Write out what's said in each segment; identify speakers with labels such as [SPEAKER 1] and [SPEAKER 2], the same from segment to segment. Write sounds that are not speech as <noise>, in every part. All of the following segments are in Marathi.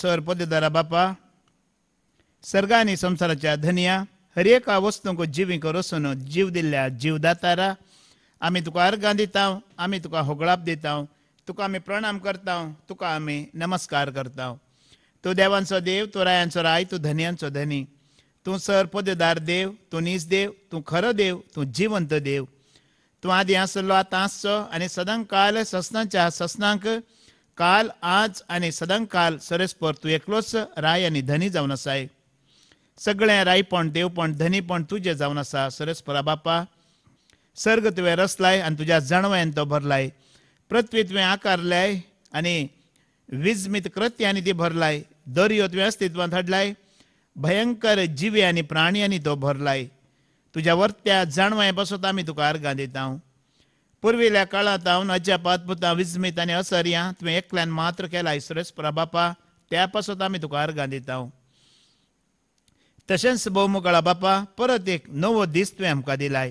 [SPEAKER 1] सर पोदेदारा ಪೊದ್ದೆದರ ಬಾಪ ಸರ್ಗಾನಿ ಸಂಸಾರಾच्या धनिया हरेक वस्तूंक को रसून जीव दिल्ल्या जीवदातारा आमी तुका अर्घा दिता आमी तुका होगळाप दिता तुका आमी प्रणाम करतां तुका आमी नमस्कार करता तूं देवांचो देव तो रायांचो राय तूं धन्यांचो धनी तूं सर पदेदार देव तू नीज देव तू खरो देव तू जिवंत देव तूं आदीं आसलो आतां आसचो आनी सदां काल ससनाच्या ससनांक काल आज आणि सरस सरेस्पर तू एकलोच राय आणि धनी जावन आसाय सगळें रायपण देवपण धनीपण तुजें जावन आसा सरेस्परा बापा सर्ग तुवें रसलाय आणि तुझ्या जणवयान तो भरलाय पृथ्वी तुवें आकारलाय आणि विजमित कृत्य ती भरलाय दर्यो तुवें अस्तित्वांत हाडलाय भयंकर जिवे आणि प्राणी तो भरलाय तुझ्या वरत्या जाणवाय बसोत आम्ही तुका अर्गां दिता पुर्विल्या काळात अजाप पातपुता विस्मित आनी असर्यां तुवें एकल्यान मात्र केला इसरेस प्रबापा त्या पासून आमी तुका अर्गां दिता तशेंच बापा परत एक नवो दीस तुवें आमकां दिलाय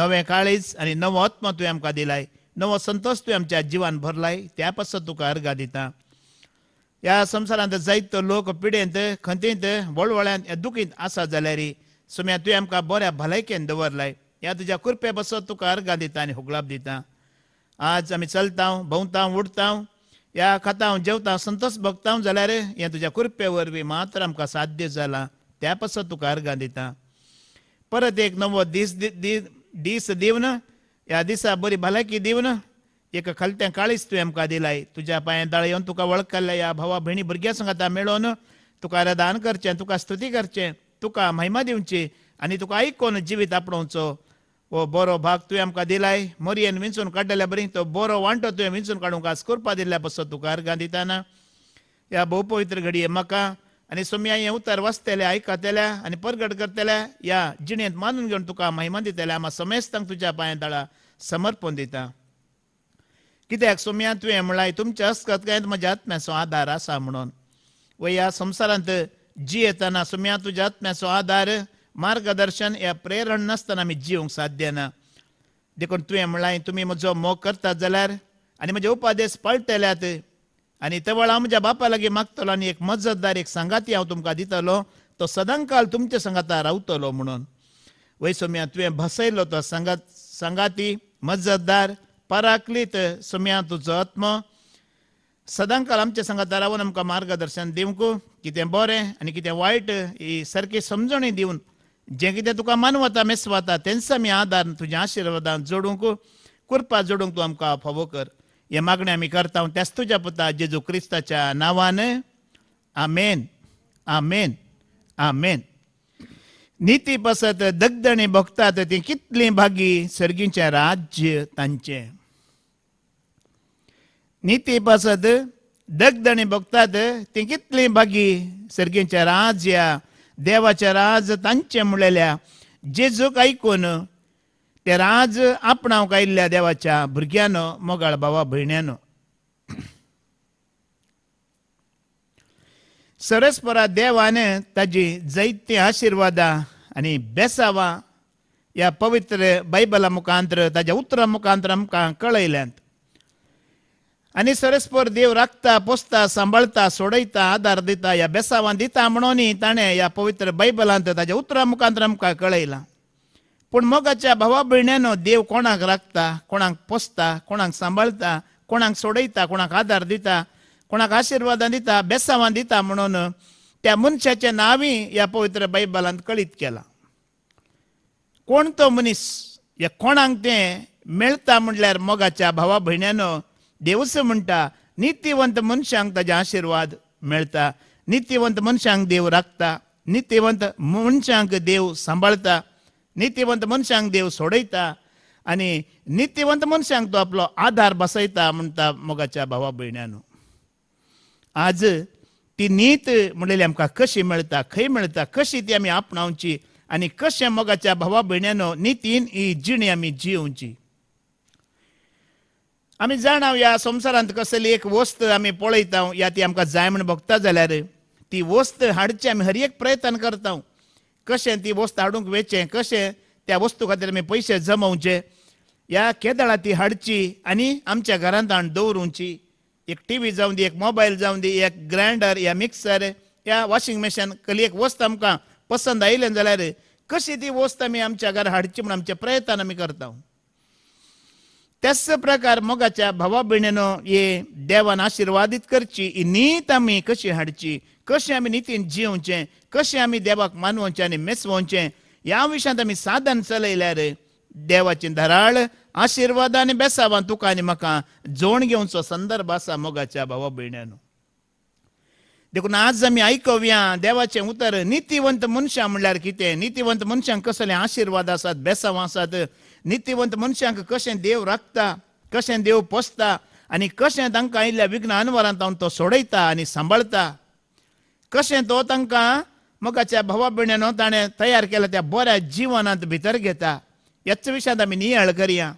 [SPEAKER 1] नवें काळीज आनी नवो आत्मा तुवें आमकां दिलाय नवो संतोष तुवें आमच्या जिवान भरलाय त्या पासून तुका अर्गां दिता ह्या संवसारांत जायतो लोक पिडेंत खंतींत वळवळ्यांत दुखीत आसा जाल्यार सुम्या तुवें आमकां बऱ्या भलायकेन दवरलाय या तुझ्या कृपे बसो तुका अर्घा दिता आनी हुगलाब दिता आज आमी चलता भोंवता उडता या खाता जेवता संतोष भोगता जाल्यार हे तुज्या कृपे वरवीं मात्र आमकां साध्य झाला त्या पासून तुका अर्गां दिता परत एक नवो दीस दीस दिवन ह्या दिसा बरी भलायकी दिवन एक खलत्या काळीज तुवें आमकां दिलाय तुज्या पांयां दाळ येवन तुका वळखले या भावा भयणी भुरग्यां संग आतां मेळोन तुका रदान करचें तुका स्तुती करचें तुका महिमा दिवची आनी तुका आयकोन जिवीत आपणोवचो हो बरो भाग तुवें आमकां दिलाय मोरयेन विंचून काडलेल्या बरी तो बरो वांटो तुवें विंचून काडूंक आस कोरपा दिल्ल्या पासो तुका अर्गां दिताना ह्या भोवपवित्र घडये म्हाका आनी सोम्या हे उतार वाचतेले आयकतल्या आनी परगट करतल्या ह्या जिणेंत मानून घेवन तुका महिमा दितल्या आमा समेस्तांक तुज्या पांयां तळा समर्पण दिता कित्याक सोम्या तुवें म्हणलाय तुमच्या हस्तकतकायेंत म्हज्या आत्म्याचो आदार आसा म्हणून व ह्या संवसारांत जी येताना सोम्या तुज्या आत्म्याचो आदार मार्गदर्शन या प्रेरण नासतना आमी जिवंक साध्य ना देखून तुवें म्हणलां तुमी म्हजो मोग करतात जाल्यार आनी म्हजे उपादेश पळटल्यात आनी तवळ हांव म्हज्या बापा लागीं मागतलो आनी एक मजतदार एक सांगाती हांव तुमकां दितलो तो सदांकाल तुमच्या संगाता रावतलो म्हणून वैसोम्या तुवें भसयलो तो सांगात सांगाती मजतदार पराकलीत सोम्या तुजो आत्म सदांकाल आमच्या संगाता रावून आमकां मार्गदर्शन दिवंक कितें बरें आनी कितें वायट ही सारकी समजणी दिवन जे कितें तुका मानवता मेस्वता स्वाता तेंच आधार आदार तुज्या आशिर्वादान जोडूंक कृपा जोडूंक तूं आमकां फावो कर हे मागणी आमी करता हांव त्याच तुज्या पुता जेजू क्रिस्ताच्या नांवान आमेन आमेन आमेन निती पसत दगदणी भोगतात ती कितली भागी सर्गीचे राज्य तांचें निती पसत दगदणी भोगतात ती कितली भागी सर्गीच्या राज्या देवाच्या राज तांचे म्हणलेल्या जेजूक आयकून ते राज आपणावक आयिल्ल्या देवाच्या भुरग्यानं मोगाळ बाबा भयण्यानं सरस्परा देवाने ताजी जैती आशीर्वादा आणि बेसावा या पवित्र बायबला मुखांतर ताज्या उतरा मुखांतर आमकां कळयल्यात आणि सरस्पर देव राखता पोसता सांभाळता सोडयता आधार दिता या बेसावान दिता म्हणून ताणें ह्या पवित्र बायबलांत ताच्या उतरा मुखांत आमकां कळयलां पूण पण मोगाच्या भावा भयण्यानो देव कोणाक राखता कोणाक पोसता कोणाक सांबाळता कोणाक सोडयता कोणाक आधार दिता कोणाक आशिर्वादां दिता बेसावान दिता म्हणून त्या मनशाचे नांवी ह्या पवित्र बायबलांत कळीत केलां कोण तो मनीस या कोणाक ते मेळटा म्हणल्यार मोगाच्या भावा भयण्यानो देवच म्हणटा नितिवंत मनशांक ताज्या आशिर्वाद मेळटा नित्यवंत मनशांक देव राखता नित्यवंत मनशांक देव सांबाळता नित्यवंत मनशांक देव सोडयता आनी नित्यवंत मनशांक तो आपलो आधार बसयता म्हणटा मोगाच्या भावा भयणांनो आज ती नीत म्हणलेली आमकां कशी मेळटा खंय मेळटा कशी ती आमी आपणावची आनी कशें मोगाच्या भावा भयणांनो नितीन ही जिणे आमी जिवची आमी जाणा ह्या संवसारांत कसली एक वस्त आमी पळयता या ती आमकां जाय म्हण भोगता जाल्यार ती वस्त हाडची आमी हर एक प्रयत्न करता कशें ती वस्त हाडूंक वेचे कशें त्या वस्तू खातीर आमी पयशे जमोवचे ह्या केदळा ती हाडची आनी आमच्या घरांत हाडून दवरूंची एक टी व्ही जावं दी एक मोबायल जावं दी एक ग्रायंडर या मिक्सर या वॉशिंग मशीन कली एक वस्त आमकां पसंद आयलें जाल्यार कशी ती वस्त आमी आमच्या घरा हाडची म्हण आमचे प्रयत्न आमी करता त्याच प्रकार मोगाच्या भावा ये ये देवान आशिर्वादीत करची ही नीत आम्ही कशी हाडची कशें आम्ही नितीन जिवचे कशें आम्ही देवाक मानवचे आनी मेसवचे या विषयात आमी साधन चलयल्यार देवाची धराळ आशिर्वाद आणि बेसावान तुका आणि म्हाका जोण घेवचो संदर्भ असा मोगाच्या भावा भयण्यान देखून आज आमी आयकवया देवाचे उतर नितिवंत मनशां म्हणल्यार कितें नितिवंत मनशांक कसले आशिर्वाद आसात बेसांव आसात नित्यवंत मनशांक कशें देव राखता कशें देव पोसता आनी कशें तांकां आयिल्ल्या विघ्न अनवरांतावन तो सोडयता आनी सांबाळता कशें तो तांकां मोगाच्या भावा भिण्यान ताणें तयार केला त्या बऱ्या जिवनांत भितर घेता याच विशयांत आमी नियाळ करया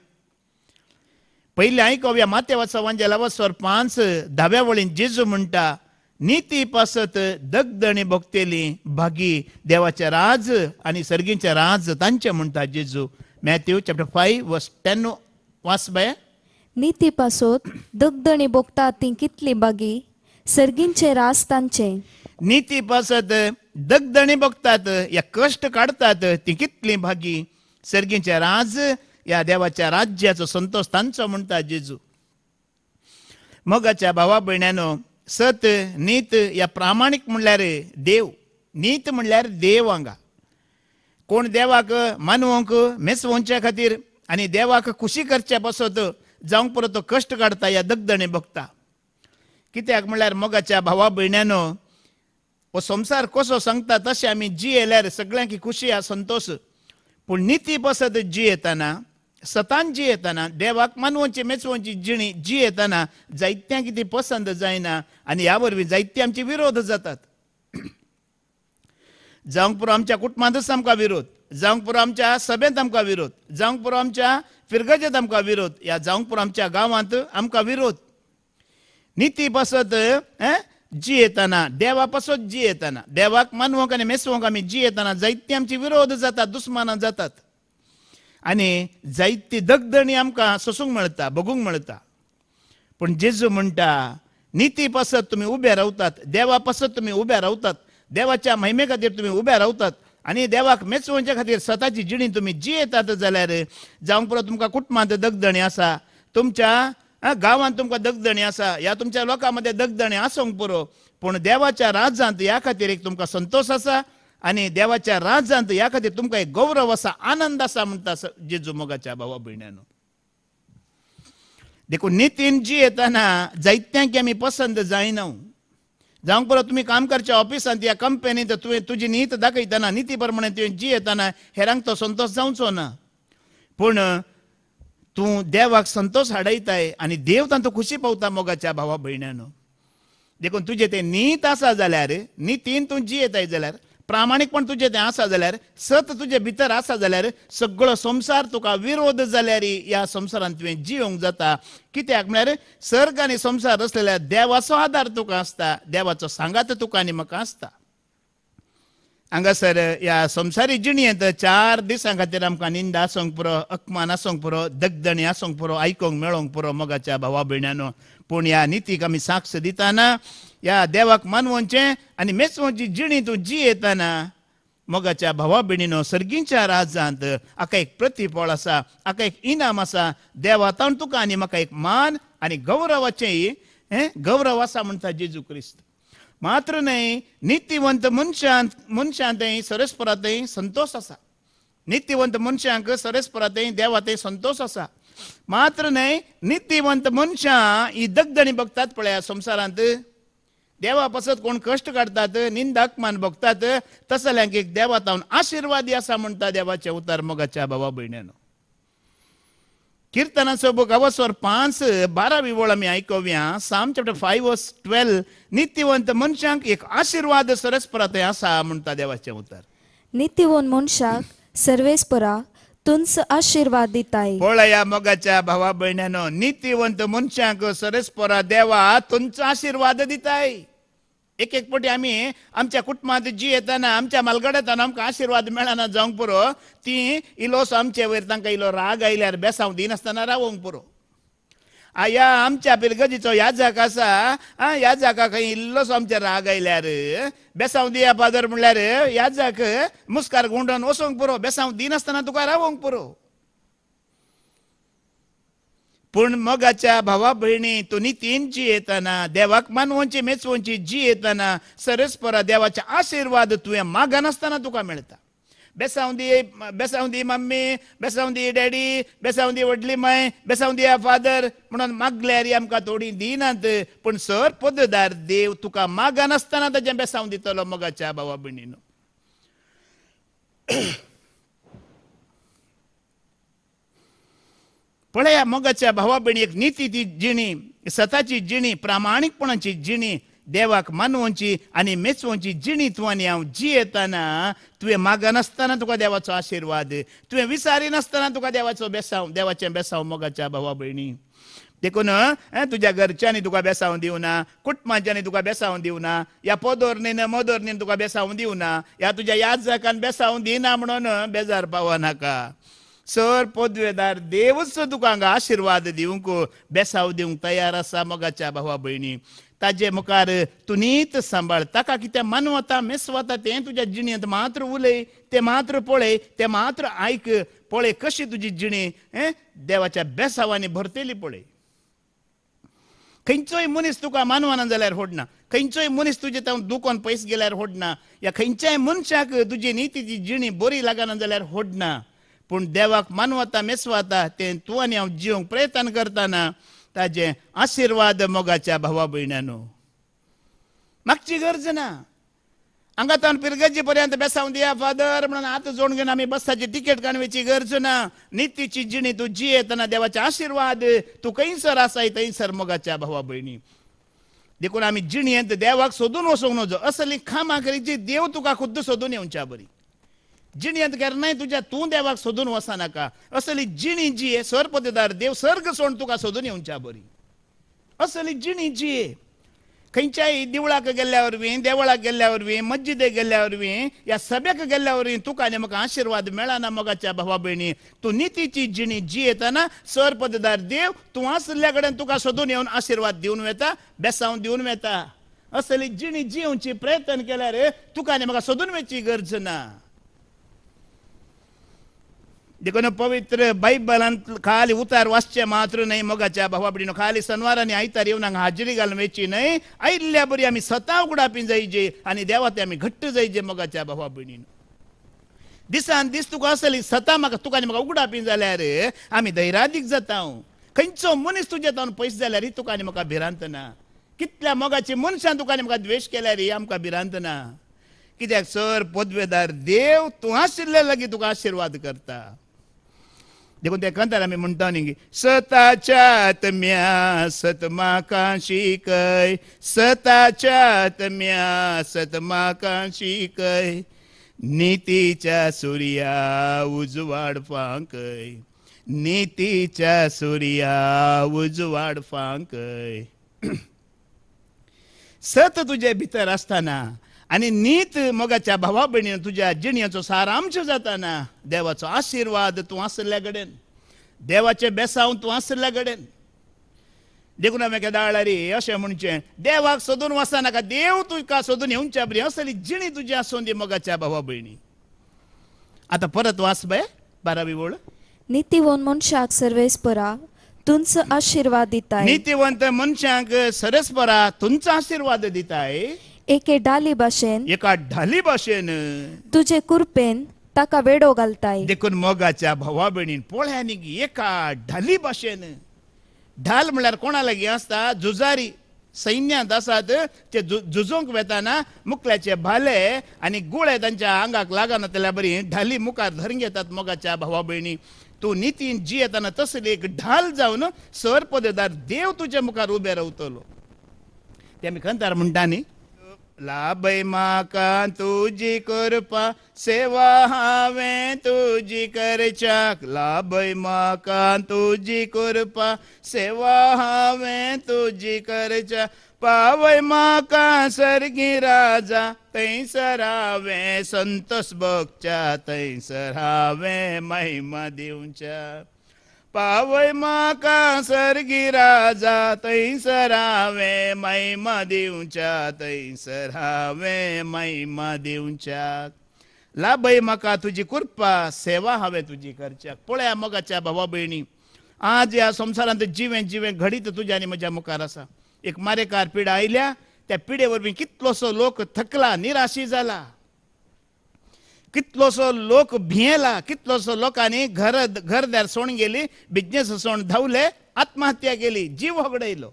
[SPEAKER 1] पयलीं आयकोवया मातेवाचवांचे लवस्वर पांच धाव्या वळीन जेजू म्हणटा नीती पासत दगदणी भोगतेली भागी देवाचे राज आनी सर्गीचे राज तांचे म्हणटा Jezu Matthew chapter five verse ten वाच बे
[SPEAKER 2] नीती पासोत दगदणी बोगता ती कितली बागी सर्गींचे रास तांचे नीती
[SPEAKER 1] पासत दगदणी बघतात या कष्ट काढतात ती कितली भागी सर्गीचे राज या देवाच्या राज्याचो संतोष तांचो म्हणतात जेजू मोगाच्या भावा भयण्यानो सत नीत या प्रामाणिक म्हणल्यार देव नीत म्हणल्यार देव हांगा कोण देवाक मानवंक मेसवोंच्या खातीर आणि देवाक खुशी करचे बसत जावंक परत तो कष्ट काढता या दगदणे भोगता कित्याक म्हळ्यार मगाच्या भावा भयण्यानो हो संसार कसो सांगता आम्ही जी येल्यार सगळ्यांक खुशी हा संतोष पूण निती बसत जी येताना सतान येताना देवाक मानवची मेचवची जिणी जी येताना जायत्या किती पसंत जायना आणि ह्या वरवीं जायते आमची विरोध जातात जावंक पुरो आमच्या कुटुंबांतच आमकां विरोध जावंक पुरो आमच्या सभेत आमकां विरोध जावंक पुरो आमच्या फिरगजेत आमकां विरोध या जावंक पुरो आमच्या गांवांत आमकां विरोध निती जी येताना देवा जी येताना देवाक मानवंक आनी मेसवंक आमी येताना जायते आमची विरोध जातात दुस्मानां जातात आनी जायती दगदणी आमकां सोसूंक मेळटा बघूक मेळटा पूण जेजू म्हणटा निती पासत तुमी उबे रावतात देवा पासत तुमी उबे रावतात देवाच्या महिमे खातीर तुमी उभे रावतात आनी देवाक मेचवणचे खातीर स्वताची जिणी तुमी येतात जाल्यार जावं पुरो तुमकां कुटुंबांत दगदणी आसा तुमच्या गांवांत तुमकां दगदणी आसा ह्या तुमच्या लोकां मदें दगदणी आसूंक पुरो पूण देवाच्या राज्यांत ह्या खातीर एक तुमकां संतोष आसा आनी देवाच्या राज्यांत ह्या खातीर तुमकां एक गौरव आसा आनंद आसा म्हणटा जेजू मोगाच्या भावा भयण्यान देखून नितीन जी येताना जायत्यांक आमी पसंत जायना जावंक परत तुमी काम करच्या ऑफिसांत या कंपनीत तुवें तुजी नीत दाखयतना निती प्रमाणे तुवें जी येताना हेरांक तो संतोश जावचो ना पूण तूं देवाक संतोश हाडयताय आनी देव तांचो खुशी पावता मोगाच्या भावा भयण्यानो देखून तुझे तें नीत आसा जाल्यार नितीन तूं येताय जाल्यार प्रामाणीकपण तुझे ते आसा जाल्यार सत तुजे भितर आसा जाल्यार सगळो संसार तुका विरोध जाल्यारय ह्या संवसारांत तुवें जिवंक जाता कित्याक म्हळ्यार सर्ग आनी संसार असलेल्या देवाचो आदार तुका आसता देवाचो सांगात तुका आनी म्हाका आसता हांगासर ह्या संवसारी जिणेंत चार दिसां खातीर आमकां निंदा आसूंक पुरो अकमान आसूंक पुरो दगदणी आसूंक पुरो आयकूंक मेळोंक पुरो मोगाच्या भावा भयणांनो पूण ह्या नितीक आमी साक्ष दिताना ह्या देवाक मानवचे आनी मेचवची जिणी तूं जियेताना मोगाच्या भावा बिणीनो सर्गींच्या राजांत आका एक प्रतिफळ आसा आका एक इनाम आसा देवा ताण तुका आनी म्हाका एक मान आनी गौरवाचेंय हे गौरव आसा म्हणटा जेजू क्रिस्त मात्र न्हय नित्यवंत मनशांत मनशांतय सरस्परातय संतोष आसा नित्यवंत मनशांक सरस्परातय देवातय संतोष आसा मात्र न्हय नित्यवंत मनशां ही दगदणी बघतात पळया संसारांत देवा पासत कोण कष्ट काढतात निंदाक मान बघतात तसल्यांक एक देवा तावन आशिर्वादी असा म्हणटा देवाच्या उतार मोगाच्या भावा भयणीनो कीर्तनाचो बुक अवस्वर पांच बारा ओळ आमी आयकोव्या psalm chapter five verse twelve नित्यवंत मनशांक एक आशिर्वाद सरस्परा थंय आसा म्हणटा देवाचे उतार
[SPEAKER 2] नित्यवंत मनशाक सर्वेस्परा तुंच आशीर्वाद दिताय पोळया मोगाच्या भावा बहिण्यान
[SPEAKER 1] नीतिवंत मनशांक सरसपोरा देवा तुमचा आशीर्वाद दिताय एक एक पटी आम्ही आमच्या कुटुंबात जी येताना आमच्या मालगड येताना आमकां आशीर्वाद मेळना जावंक पुरो ती इलोस आमचे वयर तांकां इलो राग आयल्यार बेसांव दिनासतना रावोंक पुरो आया ಆಯಾ ಆಮ್ಚಾ या ಯಾ ಜಾಕಾಸ ಆ ಯಾ ಜಾಕಾಕ ಇಲ್ಲೋಸೋ ಆಮ್ಚೆ ರಾಗ ಇಲ್ಯಾರ बेसांव दिया पादर म्हणल्यार ह्या जाग मुस्कार गुंडोन वसोंक पुरो बेसांव दिनासतना तुका रावोंक पुरो पूण मोगाच्या भावा भयणी तुनी तेंची येताना देवाक मानवंची मेचवंची जी येताना सरस्परा देवाचे आशिर्वाद तुवें मागनासतना तुका मेळटा Besaundi, Besaundi mummy Besaundi daddy, Besaundi वडली माय बेसावंदी या फादर म्हणून मागल्यार आमकां थोडी दिनात पूण सर पददार देव तुका मागानासतना ताजें बेसांव दितलो मोगाच्या भावा भयणीनो पळया मोगाच्या भावा भयणीक नीती ती जिणी सताची जिणी प्रामाणीकपणाची जिणी देवाक मन आणि आनी जिणी तू आणि हांव जियेताना तुवें मागनासतना तुका देवाचो आशिर्वाद तुवें विसारिनासतना तुका देवाचो बेसांव देवाचें बेसांव मोगाच्या भावा भयणी देखून तुज्या घरच्यांनी तुका बेसावून दिवना कुटुंबाच्यांनी तुका बेसावून दिवना या पोदोरणीन मोदोरणीन तुका दिवं दिवना या तुज्या याजकान बेसावन दिना म्हणून बेजार नाका सर पोदवेदार देवच तुका हांगा आशिर्वाद दिवंक बेसाव दिवंक तयार आसा मोगाच्या भावा भयणी ताजे मुखार तुनीत सांबाळ ताका कितें मन वता मेस वता तें तुज्या जिणेंत मात्र उलय ते मात्र पळय ते मात्र आयक पळय कशी तुजी जिणे हे देवाच्या बेसावांनी भरतेली पळय खंयचोय मनीस तुका मानवाना जाल्यार होडना खंयचोय मनीस तुजे तांव दुखोन पयस गेल्यार होडना या खंयच्याय मनशाक तुजी नितीची जिणी बरी लागना जाल्यार होडना पूण देवाक मानवता मेसवता तें तूं आणि हांव जिवंक प्रयत्न करताना ताजे आशीर्वाद मोगाच्या भावा भयणांनो मागची गरज ना हांगा तावन पिरगजी पर्यंत बेसावन दिया फादर म्हणून हात जोड घेऊन आम्ही बसाची तिकेट काणवेची गरज ना नितीची जिणी तू जियेतना देवाचे आशीर्वाद तू खंयसर आसाय थंयसर मोगाच्या भावा भयणी देखून आम्ही जिणयेंत देवाक सोदून वसो नजो असली खामा करी जी देव तुका खुद्द सोदून येवच्या बरी जिणयंत नाही तुझ्या तू देवाक सोदून नका असली जिणी जिये सरपदेदार देव सर्ग सोड तुका सोदून येवच्या बरी असली जिणी जिये खंयच्याय देवळाक गेल्ल्या वरवीं देवळाक गेल्ल्या वरवीं मस्जिदेक गेल्ल्या वरवीं ह्या सभेक गेल्ल्या वरवीं तुका आनी म्हाका आशिर्वाद मेळना मगाच्या भावा भयणी तू नितीची जिणी जियेतना सर पदेदार देव तू आसल्या कडेन तुका सोदून येऊन आशीर्वाद दिवन वेता बेसावन दिवन वेता असली जिणी जियेवची प्रयत्न केल्यार तुका आनी म्हाका सोदून वेची गरज ना देखो पवित्र बैबल अंत खाली उतार वस्चे मात्र नहीं मगा चा बहुआ खाली सनवार नहीं आई तारी उन्हें हाजरी गल में ची नहीं आई ले बुरी आमी सताव गुड़ा पिन जाई जे आने देवते आमी घट्ट जाई जे मगा चा बहुआ बड़ी दिस आन सता मगा तुका ने मगा उगड़ा पिन जाले रे आमी दहिरादिक जताऊं खंचो मुनिस तुझे तान पैस जाले रे तुका ने मगा भिरांत ना कितला मगा ची तुका ने मगा द्वेश केले रे आमका भिरांत ना कित्याक सर पदवेदार देव तू आशिर्ले लगी तुका आशीर्वाद करता देखून त्या कंताला आम्ही म्हणतो नी सताच्यात म्या सतमा काशी कय सताच्यात म्या सतमा काशी कय नीतीच्या सूर्या उजवाड फांकय नीतीच्या सूर्या उजवाड फांकय <clears throat> सत तुझ्या भीतर असताना आणि नीत मोगाच्या भावा भयणीन तुझ्या जिणयाचो सार आमचे जाताना देवाचो आशीर्वाद तूं आसल्या कडेन देवाचे बेसांव तूं आसल्या कडेन देखून हांवें केदा रे अशें म्हणचें देवाक सोदून वचनाका देव तुका सोदून येवच्या बरी असली जिणी तुजी आसून दी मोगाच्या भावा भयणी आतां परत वाच बे बारावी ओळ
[SPEAKER 2] नितीवन मनशाक सर्वेस परा तुमच आशीर्वाद दिताय
[SPEAKER 1] नितीवंत मनशांक सरस परा तुमचो आशिर्वाद दिताय
[SPEAKER 2] एके ढाली भाषेन
[SPEAKER 1] एका ढाली भाषेन
[SPEAKER 2] तुझे कुरपेन ताका वेडो घालताय
[SPEAKER 1] देखून मोगाच्या भावा भयणीन पोळ्यांनी एका ढाली भाषेन ढाल म्हळ्यार कोणा लागीं आसता जुजारी सैन्यांत आसात ते झुजोंक वेताना मुकल्याचे भाले आनी गुळे तांच्या आंगाक लागना त्या बरी ढाली मुखार धरून घेतात मोगाच्या भावा भयणी तूं नितीन येताना तसली एक ढाल जावन सर पदेदार देव तुजे मुखार उबे रावतलो ते आमी खंतार म्हणटा न्ही लाभै माका तुझी कृपा सेवा हांवें तुझी करच्या लाभै माका तुझी कृपा सेवा हांवें तुझी करच्या पावय माका सर्गी राजा थंयसर हांवें संतोष भोगच्या थंयसर हांवें महिमा दिवच्या पावय माका राजा तै सरावे महिमा दिवच्या तै सरावे महिमा ला लाभय माका तुझी कृपा सेवा हवे तुझी करच्या पळया मगाच्या भावा भयणी आज या संसारांत जिवे जिवे घडीत तुझ्या आणि म्हज्या मुखार आसा एक मारेकार पिढा आयल्या त्या पिडेवरवीं कितलोसो लोक थकला निराशी झाला कितलोसो लोक भियेला कितलोसो लोकांनी घर घरदार सोन गेली बिझनेस सोन धावले आत्महत्या केली जीव होगडयलो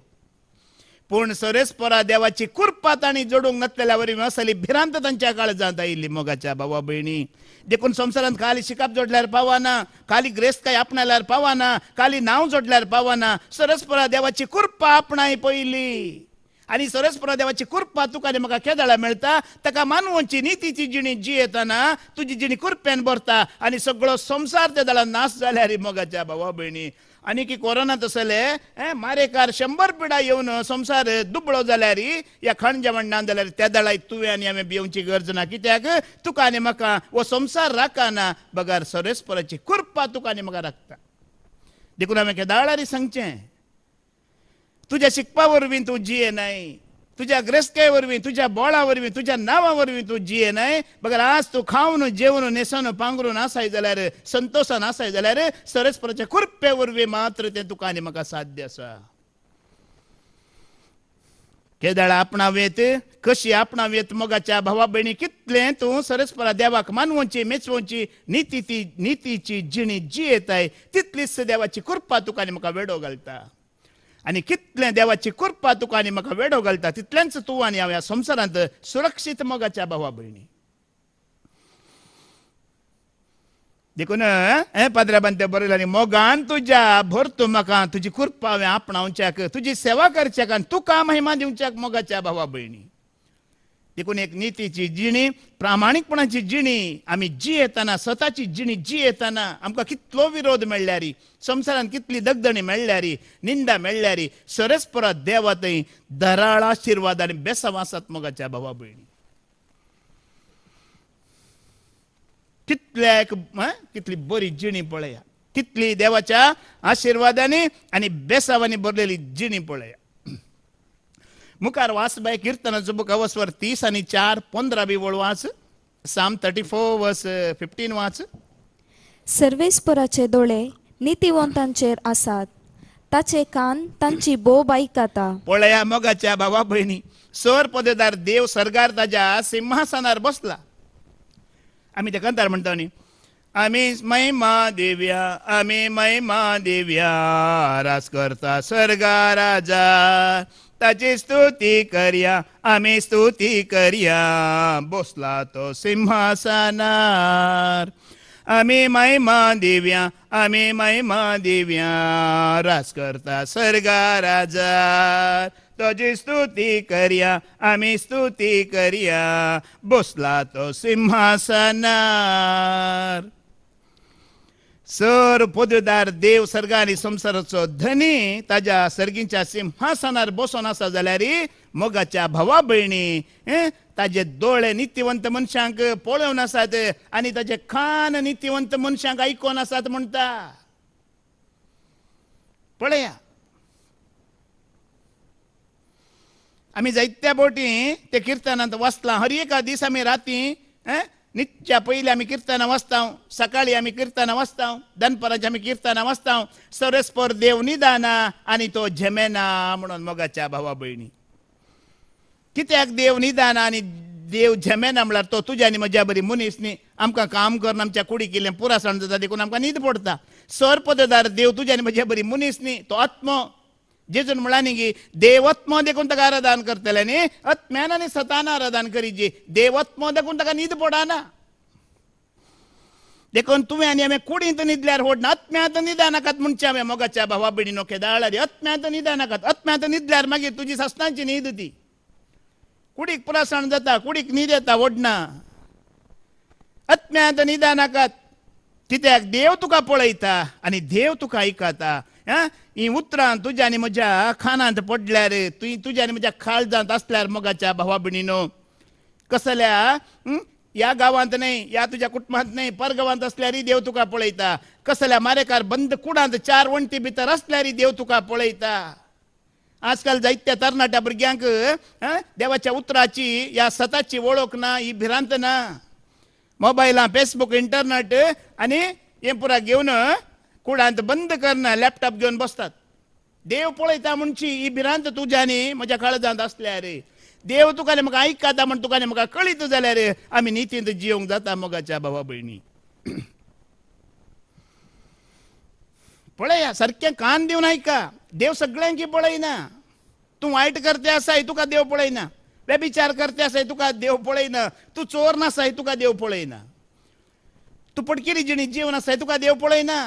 [SPEAKER 1] पूण सरेस्परा देवाची कुर्पा ताणी जोडूंक नसलेल्या वरी असली भिरांत तांच्या जात आयिल्ली मोगाच्या भावा भयणी देखून संसारात खाली शिकाप जोडल्यार पावाना खाली ग्रेस काय आपणाल्यार पावाना खाली नाव जोडल्यार पावाना सरस्परा देवाची कुर्पा आपणाय पयली आणि सरस देवाची कृपा तुका आनी म्हाका केदळा मेळटा ताका मानवची न्ही तिची जिणी जियेतना तुझी जिणी कृपेन भरता आणि सगळो संसार ते दळा नाश जाल्यार रे मोगाच्या भावा भयणी आनी की कोरोना तसले मारेकार शंबर पिडा येवन संसार दुबळो जाल्यार या खण जेवण ना जाल्यार त्या दळाक तुवें आनी आम्ही भिवची गरज ना कित्याक तुका आनी म्हाका हो संसार राखाना बगार सरेस्पराची कृपा तुका आनी म्हाका राखता देखून हांवें केदाळारी सांगचें तुझ्या शिकपावर बी तू जिये नाही तुझ्या ग्रस्त्यावर तुझ्या बोळावरवी तुझ्या नावावर बी तू जिये नाही बघा आज तू खावन जेवण नेसान पांगरून आसाय जाल्यार संतोषान आसाय जाल्यार सरस्पराच्या खुर्प्यावर बी मात्र ते तुका आनी म्हाका साध्य असा केदळ आपणावेत कशी आपणावेत मगाच्या भावा भयणी कितले तू सरस्परा देवाक मानवची मेचवची नीती ती नीतीची जिणी जियेत आहे तितलीच देवाची कृपा तुका आनी म्हाका वेडो घालता आणि कितलें देवाची कृपा तुका आनी म्हाका वेडो घालता तितल्यांच तू आणि हांव ह्या संसारांत सुरक्षीत मोगाच्या भावा भयणी देखून हे पाद्राबान ते बरयलें आनी मोगान तुज्या भरतू म्हाका तुजी कृपा हांवें आपणावच्याक तुजी सेवा करच्याक आनी तुका महिमा दिवच्याक मोगाच्या भावा भयणी देखून एक नीतीची जिणी प्रामाणिकपणाची जिणी आम्ही जी येताना स्वताची जिणी जी येताना आमकां कितलो विरोध मेळ्ळ्यारी संसारान कितली दगदणी मेळ्ळ्यारी निंदा मेळ्ळ्यारी सरस्परा देवा थंय धराळ आशिर्वाद आनी बेसाव आसात मोगाच्या भावा भयणी कितल्याक कितली बरी जिणी पळया कितली देवाच्या आशिर्वादांनी आनी बेसावांनी भरलेली जिणी पळया मुखार વાસભાઈ કીર્તન જબુક अवस्वर तीस आनी चार પંદર बी वळ वाच psalm thirty four verse fifteen वाच
[SPEAKER 2] सर्वेस्पराचे दोळे नीतिवंतांचेर आसात ताचे कान तांची बोब कथा
[SPEAKER 1] पळया मोगाच्या बाबा भयणी सर पदेदार देव सरकार ताज्या सिंहासनार बसला आम्ही ते कंतार म्हणतो न्ही आम्ही महिमा देव्या आम्ही महिमा देव्या रास करता सरगा राजा त्याची स्तुती करिया आम्ही स्तुती करिया बसला तो सिंहासनार आम्ही महिमा दिव्या आम्ही महिमा दिव्या राज करता सर्गा राजा तुझी स्तुती करिया आम्ही स्तुती करिया बसला तो सिंहासनार सर पोदेदार देव सर्गानी संसाराचो धनी ताज्या सर्गींच्या सिंहासनार बसून आसा जाल्यार मोगाच्या भावा भयणी ताजे दोळे नित्यवंत मनशांक पळोवन आसात आनी ताजे खान नित्यवंत मनशांक आयकोन आसात म्हणटा पळया आमी जायत्या बोटी ते किर्तनांत वाचलां हर एका दीस आमी राती नित्य पहिले आम्ही कीर्तन ವಸ್ತಾವ್ सकाळी आम्ही कीर्तन ವಸ್ತಾವ್ ದನಪರಾಂಚ आम्ही कीर्तन ವಸ್ತಾವ್ सरस्पर देव निदाना आणि तो झेमेना म्हणून मोगाच्या भावा भयणी कित्याक देव निदाना आणि देव झेमेना म्हळ्यार तो तुज्या म्हज्या बरी मनीस न्ही आमकां काम करून आमच्या कुडी केल्लें पुरासाण जाता देखून आमकां न्हीद पडता सर देव तुझ्या आणि म्हज्या बरी मुनीस न्ही तो आत्मो ಜೇಜನ್ಮುಳಾನಿಗೆ ದೇವತ್ಮೋದೆ ಕುಂತಗ ಆರಾಧನ ಕರ್ತಲೇನೆ ಅತ್ ಮ್ಯಾನನೆ ಸತಾನ ಆರಾಧನ ಕರಿಜಿ ದೇವತ್ಮೋದೆ ಕುಂತಗ ನಿದ್ ಪೋಡಾನ देखून तुम्ही आणि आम्ही कुडी ओडना होडना अत्म्यात निदानाकात म्हणचे आम्ही मोगाच्या भावा बिडीनो खेदाळारी अत्म्यात निदानाकात अत्म्यात निदल्यार मागीर तुजी सस्तांची न्हीद ती कुडीक प्रसन्न जाता कुडीक न्हीद येता ओडना अत्म्यात निदानाकात कित्याक देव तुका पळयता आणि देव तुका ऐकता ही उतरां तुज्या आनी म्हज्या खानांत पडल्यार तुवें तुझ्या आणि म्हज्या काळजांत आसल्यार मोगाच्या भावा कसल्या या गावांत नाही या तुझ्या कुटुंबांत नाही परगावांत असल्यारय देव तुका पळयता कसल्या मारेकार बंद कुडांत चार वण्टी भितर असल्यार देव तुका पळयता आजकाल जायत्या तरणाट्या भुरग्यांक देवाच्या उतराची या सताची वळख ना ही भिरांत ना मोबायलां फेसबूक इंटरनेट आनी हे पुरा घेवन कुडांत बंद करना लॅपटॉप घेऊन बसतात देव पळयता म्हणची ही भिरांत तुज्या न्ही म्हज्या काळजांत असल्या रे देव तुकाले म्हाका आयकता म्हण तुकाले म्हाका कळीत जाल्यार रे आमी नितींत जिवंक जाता मोगाच्या भावा भयणी पळया सारकें कान दिवन आयका देव सगळ्यांकी पळयना तूं वायट करते आसाय तुका देव पळयना वेबिचार करते आसाय तुका देव पळयना तूं चोर नासाय तुका देव पळयना तूं पटकिरी जिणी जीवन आसाय तुका देव पळयना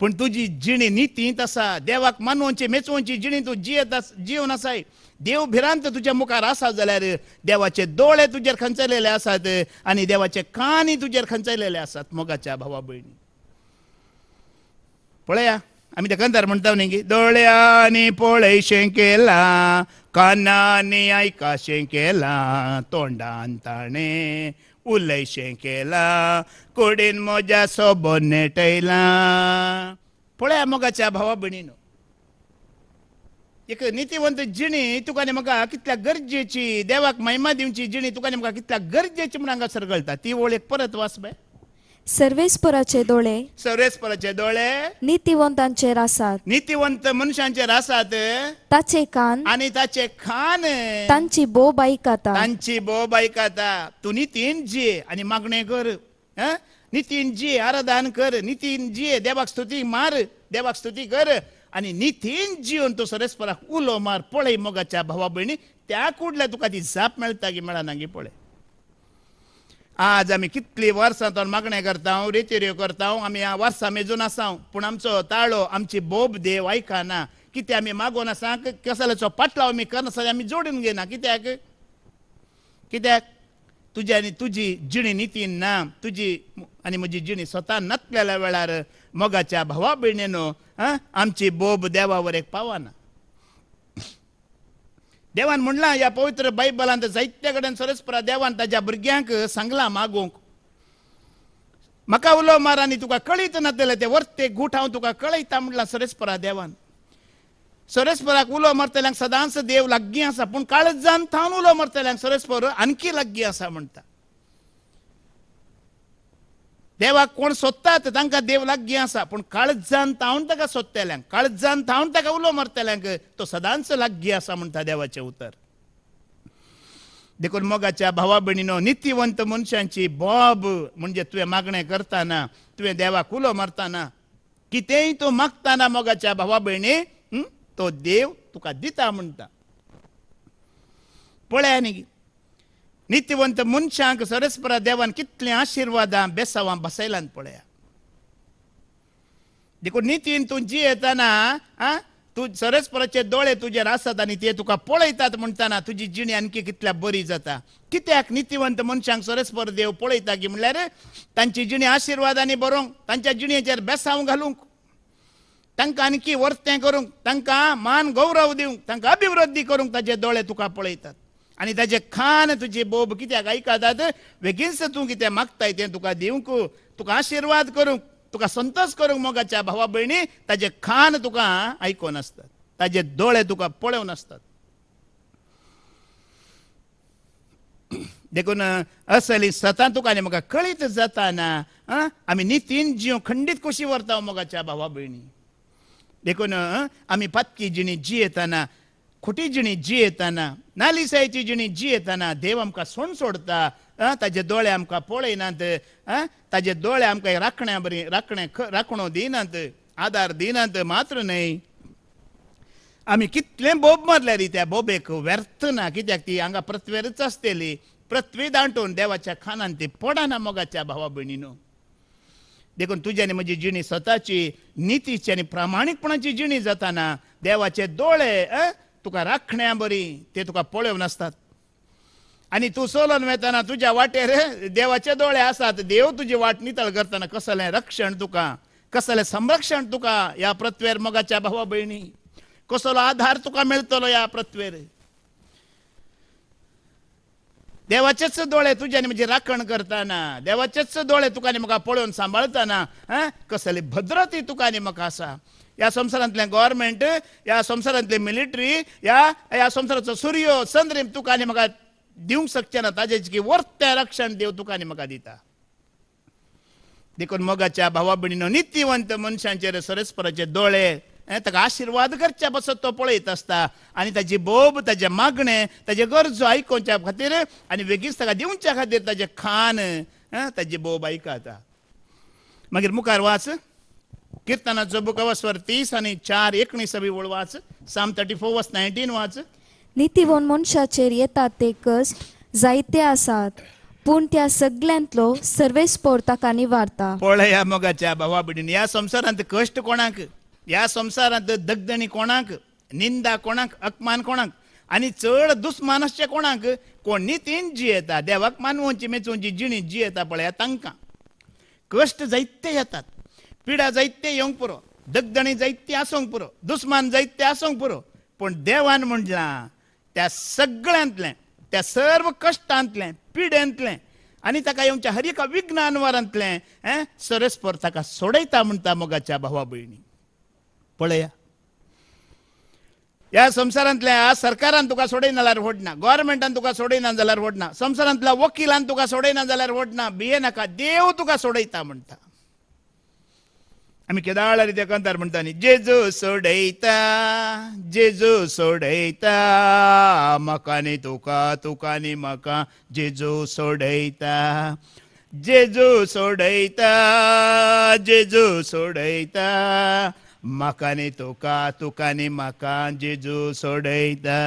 [SPEAKER 1] पण तुझी जिणी नीती तसा देवाक मानवची मेचवची जिणी तू जियेत जिवन आसाय देव भिरांत तुझ्या मुखार आसा जाल्यार देवाचे दोळे तुजेर खंचलेले आसात आणि देवाचे कानी तुजेर खंचलेले आसात मोगाच्या भावा भयणी पळया आम्ही ते कंतार म्हणटा न्ही दोळ्यांनी पळयशें कानानी कानांनी आयकाशें केला तोंडान ताणें उलयशें केला कुडीन म्हज्या सोबो नेटयलां पळया मोगाच्या भावा न्हू एक नितिवंत जिणी तुका म्हाका कितल्या गरजेची देवाक महिमा दिवची जिणी तुका म्हाका कितल्या गरजेची म्हणून हांगा सरगळटा ती ओळ परत परत वाचबाय
[SPEAKER 2] सर्वेस्पराचे डोळे
[SPEAKER 1] सर्वेस्पराचे डोळे
[SPEAKER 2] नीतिवंतांचेर आसात नीतिवंत
[SPEAKER 1] मनशांचेर आसात
[SPEAKER 2] ताचे कान आणि ताचे खान
[SPEAKER 1] तांची बो बायकाता त्यांची बो बायकाता तू नितीन जी आणि मागणे कर नितीन जी आराधन कर नितीन जी देवाक स्तुती मार देवाक स्तुती कर आणि नितीन जीवन तो सरेस्पराक उलो मार पळय मोगाच्या भावा भयणी त्या कुडल्या तुका ती जाप मेळटा की मेळना गे पळय आज आम्ही कितली वर्सां तो मागणें करता हांव करता हांव आमी वर्सां मेजून आसा पूण आमचो ताळो आमची बोब देव आयकना कितें आमी मागून आसा कसल्याचो पाटलाव आमी करनासतना आमी जोडून घेना कित्याक कित्याक तुजी आनी तुजी जिणी नितीन ना तुजी आनी म्हजी जिणी स्वता नतलेल्या वेळार मोगाच्या भावा भयणीनो आमची बोब देवा एक पावना देवान म्हणला या पवित्र बायबलांत जायत्या कडेन सरस्परा देवान ताज्या भुरग्यांक सांगलां ಸಂಗ್ಲ म्हाका उलो मार आनी तुका कळीत नातले ते वर्ते गूट हांव तुका कळयता म्हणलां सरस्परा देवान सरस्पराक उलो मारतल्यांक सदांच देव लागीं आसा पूण काळजान थावन उलो मारतल्यांक सरस्पर आणखी लागीं आसा म्हणटा देवाक कोण सोदतात देव देव ಗಿಯಾಸ पण काळज काळजान तावन ताका सोदतल्यांक काळज जाण तावन ताका उलो मारतल्यांक तो सदांच लागी आसा म्हणटा देवाचें उतर देखून मोगाच्या भावा भयणीनो नितीवंत मनशांची बॉब म्हणजे तुवें मागणें करताना तुवें देवाक उलो मारताना कितेंय तूं मागताना मोगाच्या भावा भयणी तो देव तुका दिता म्हणटा पळया न्ही ನಿತ್ಯವಂತ मनशांक ಸೊರೆಸ್ಪರ देवान कितले आशीर्वाद बेसाव ಬಸೈಲನ್ पळया देखो नितीन जी येताना आ तू सरसपराचे दोळे तुझे रासतात आणि ते तुका पळयतात म्हणटाना तुजी जिणी आणखी कितल्या बरी जाता कित्याक नितीवंत मनशांक सरसपर देव पळयता की म्हणल्यार तांची जिणी आणि बरोवंक तांच्या जिणेचेर बेसांव घालूंक तांकां आणखी वर्तें करूंक तांकां मान गौरव दिवंक तांकां अभिवृद्धी करूंक ताचे दोळे तुका पळयतात आणि ताजे खान तुजी बोब कित्याक आयकतात बेगीनच तू कित्याक मागताय ते तुका दिवंक तुका आशीर्वाद करूंक तुका संतोष करूंक मोगाच्या भावा भयणी ताजे खान तुका ऐकून असतात ताजे दोळे तुका पळोव नासतात देखून असली सतां तुका आनी म्हाका कळीत जाताना आमी नितीन जीव खंडीत कशी व्हरता मोगाच्या भावा भयणी देखून आमी पातकी जिणी जियेताना खोटी जिणी जी येताना नालिसायची जिणी जी येताना देव आमकां सोन सोडता ताजे दोळे आमकां पळयनात ताजे दोळे आमकां राखण्या बरी राखणे राखणो दिनात आदार दिनात मात्र न्हय आमी कितले बोब मारल्यार त्या बोबेक व्यर्थ ना कित्याक ती हांगा पृथ्वीरच आसतली पृथ्वी दांटून देवाच्या खानान ती पडना मोगाच्या भावा भयणीनो देखून तुज्यानी म्हजी जिणी स्वताची नितीची आनी प्रामाणीकपणाची जिणी जाताना देवाचे दोळे तुका राखण्या बरी ते तुका पळोवन नासतात आनी तूं चलोन वेतना तुज्या वाटेर देवाचे दोळे आसात देव तुजी वाट नितळ करताना कसलें रक्षण तुका कसलें संरक्षण तुका ह्या पृथ्वेर मोगाच्या भावा भयणी कसलो आधार तुका मेळतलो ह्या पृथ्वेर देवाचेच दोळे तुज्यानी म्हणजे राखण करताना देवाचेच दोळे आनी म्हाका पळोवन सांबाळतना कसली भद्रती आनी म्हाका आसा या संसारातले गव्हर्नमेंट या संवसारांतली मिलिटरी या या संवसाराचो सूर्य चंद्र तुका आनी म्हाका दिवंक शकचे ना ताजे की वर्तें रक्षण देव तुका आनी म्हाका दिता देखून मोगाच्या भावा भयणीनो नित्यवंत मनशांचे सरस्पराचे दोळे ताका आशिर्वाद करच्या बसत तो पळयत आसता आनी ताजी बोब ताचे मागणे ताजे गरजो आयकोच्या खातीर आनी बेगीच ताका दिवच्या खातीर ताजें खान ताजी बोब आयकता मागीर मुखार वाच कीर्तनाचो बुक वसवर तीस आणि चार एकोणीस ओळ वाच psalm thirty four verse nineteen वाच
[SPEAKER 2] नितीवन मनशाचेर येतात ते कश्ट जायते आसात पूण त्या सगळ्यांतलो सर्वेस्पोर ताका वार्ता
[SPEAKER 1] पळया मोगाच्या भावा बिडीन ह्या संवसारांत कश्ट कोणाक ह्या संवसारांत दगदणी कोणाक निंदा कोणाक अपमान कोणाक आणि चड दुस्मानसचे कोणाक कोण नितीन जियेता देवाक मानवची मेचूंची जिणी जियेता पळया तांकां कष्ट जायते येतात पिडा जायते येवंक पुरो दगदणी ते आसूंक पुरो दुस्मान जायते आसूंक पुरो पूण देवान म्हटलां त्या सगळ्यांतले त्या सर्व कश्टांतलें पिढ्यांतले आणि ताका येवच्या हर एका विघ्न अनवरांतलें ताका सोडयता म्हणता मोगाच्या भावा भयणी पळया या संसारांतल्या सरकारान तुका सोडयना जाल्यार वडना गोव्हर्मेंटान तुका सोडयना जाल्यार वोडना संसारांतल्या वकिलान तुका सोडयना जाल्यार वडना भिये नाका देव तुका सोडयता म्हणटा आम्ही केदाळा कंतार कंतार म्हणतानी जेजू सोडयता जेजू सोडयता मकाने तुका तुकानी मका जेजू सोडयता जेजू सोडयता जेजू सोडयता मकाने तुका तुकानी मका जेजू सोडयता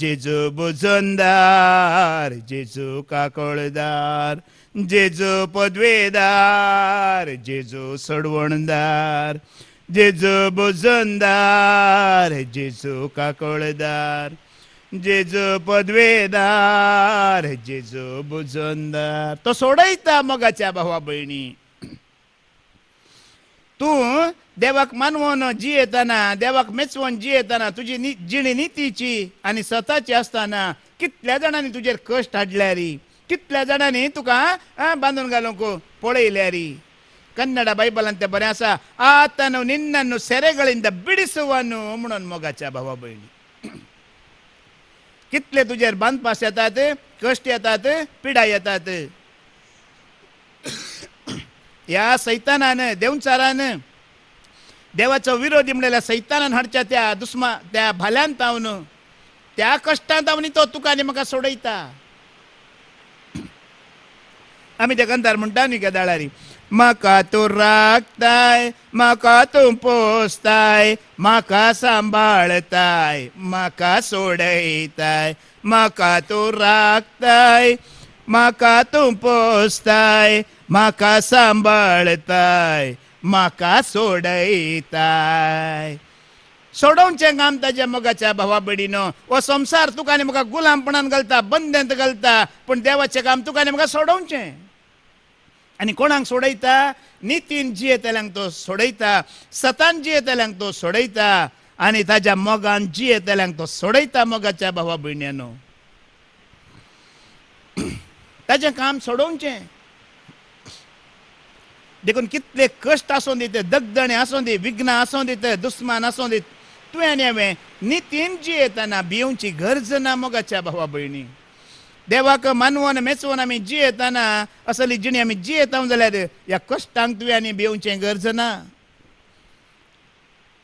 [SPEAKER 1] जेजू बुजोनदार जेजू काकोळदार जेजो पदवेदार जेजो सडवणदार जेजो बोजनदार जेजो काकोळदार जेजो पदवेदार जेजो बोजनदार तो सोडयता मगाच्या भावा बहिणी तू देवाक मानवून जियेताना देवाक मेचवून जियेताना तुझी जिणे नितीची आणि स्वतःची असताना कितल्या जणांनी तुजेर कष्ट हाडल्या री कितल्या जाणांनी तुका बांदून घालूंक कन्नड ಕನ್ನಡ अंत बरे ಬರೆಯಾಸ आतनु निन्न सेरे ಬಿಡಿಸುವನು म्हणून मोगाच्या भावा ಬೈಲಿ कितले तुझेर बांधपास पास येतात कष्ट येतात पिडा येतात या सैतानान देवचारान देवाचो विरोधी म्हणलेल्या सैतानान हाडच्या त्या दुस्मा त्या भाल्यान पावन त्या कष्टांत हांव तो तुका आनी म्हाका सोडयता आमी तेकांतार म्हणटा न्ही केदाळारी म्हाका तूं राखताय म्हाका तूं पोसताय म्हाका सांबाळताय म्हाका सोडयताय म्हाका तूं राखताय म्हाका तूं पोसताय म्हाका सांबाळताय म्हाका सोडयताय सोडोवचें काम ताज्या मोगाच्या भावा बडिनो वो संसार तुका आनी म्हाका गुलामपणान घालता बंदंत घालता पूण देवाचें काम तुका आनी म्हाका सोडोवचें आणि कोणाक सोडयता नितीन जियेतल्यांक तो सोडयता सतान जियेतेल्यांक तो सोडयता आणि ताज्या मोगान जियेतल्यांक तो सोडयता मोगाच्या भावा भयण्यानो ताचें काम सोडोवचें देखून कितले कश्ट आसूं ते दगदणे आसूं दी विघ्नां आसूं ते दुस्मान आसूं दी तुवें आनी हांवें नितीन जियेतना भियेवची गरज ना मोगाच्या भावा भयणी देवाक ಮನ್ವನ जी ಆಮಿ असली असली जिणी जी येता जाल्यार ह्या कश्टांक आनी भिवचें गरज ना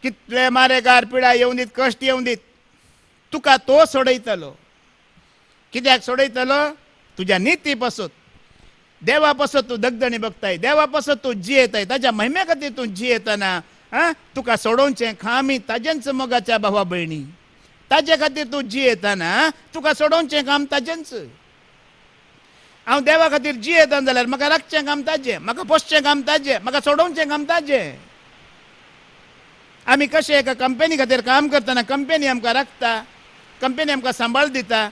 [SPEAKER 1] कितले मारेगार पिडा येवन दीत कश्ट येवन दीत तुका तो सोडयतलो कित्याक सोडयतलो तुज्या नीती पासून देवा पासून तू दगदणी बघताय देवा पासून तू जियेताय ताज्या महिम्या खातीर तू आं तुका सोडोवचें खामी ताज्यांच मोगाच्या भावा भयणी ताचे खातीर तूं येताना तुका सोडोवचें काम ताजेंच हांव देवा खातीर जियेता जाल्यार म्हाका राखचें काम ताजें म्हाका पोसचें काम ताजें म्हाका सोडोवचें काम ताजें आमी कशें एका कंपनी खातीर काम करतना कंपनी आमकां राखता कंपनी आमकां सांबाळ दिता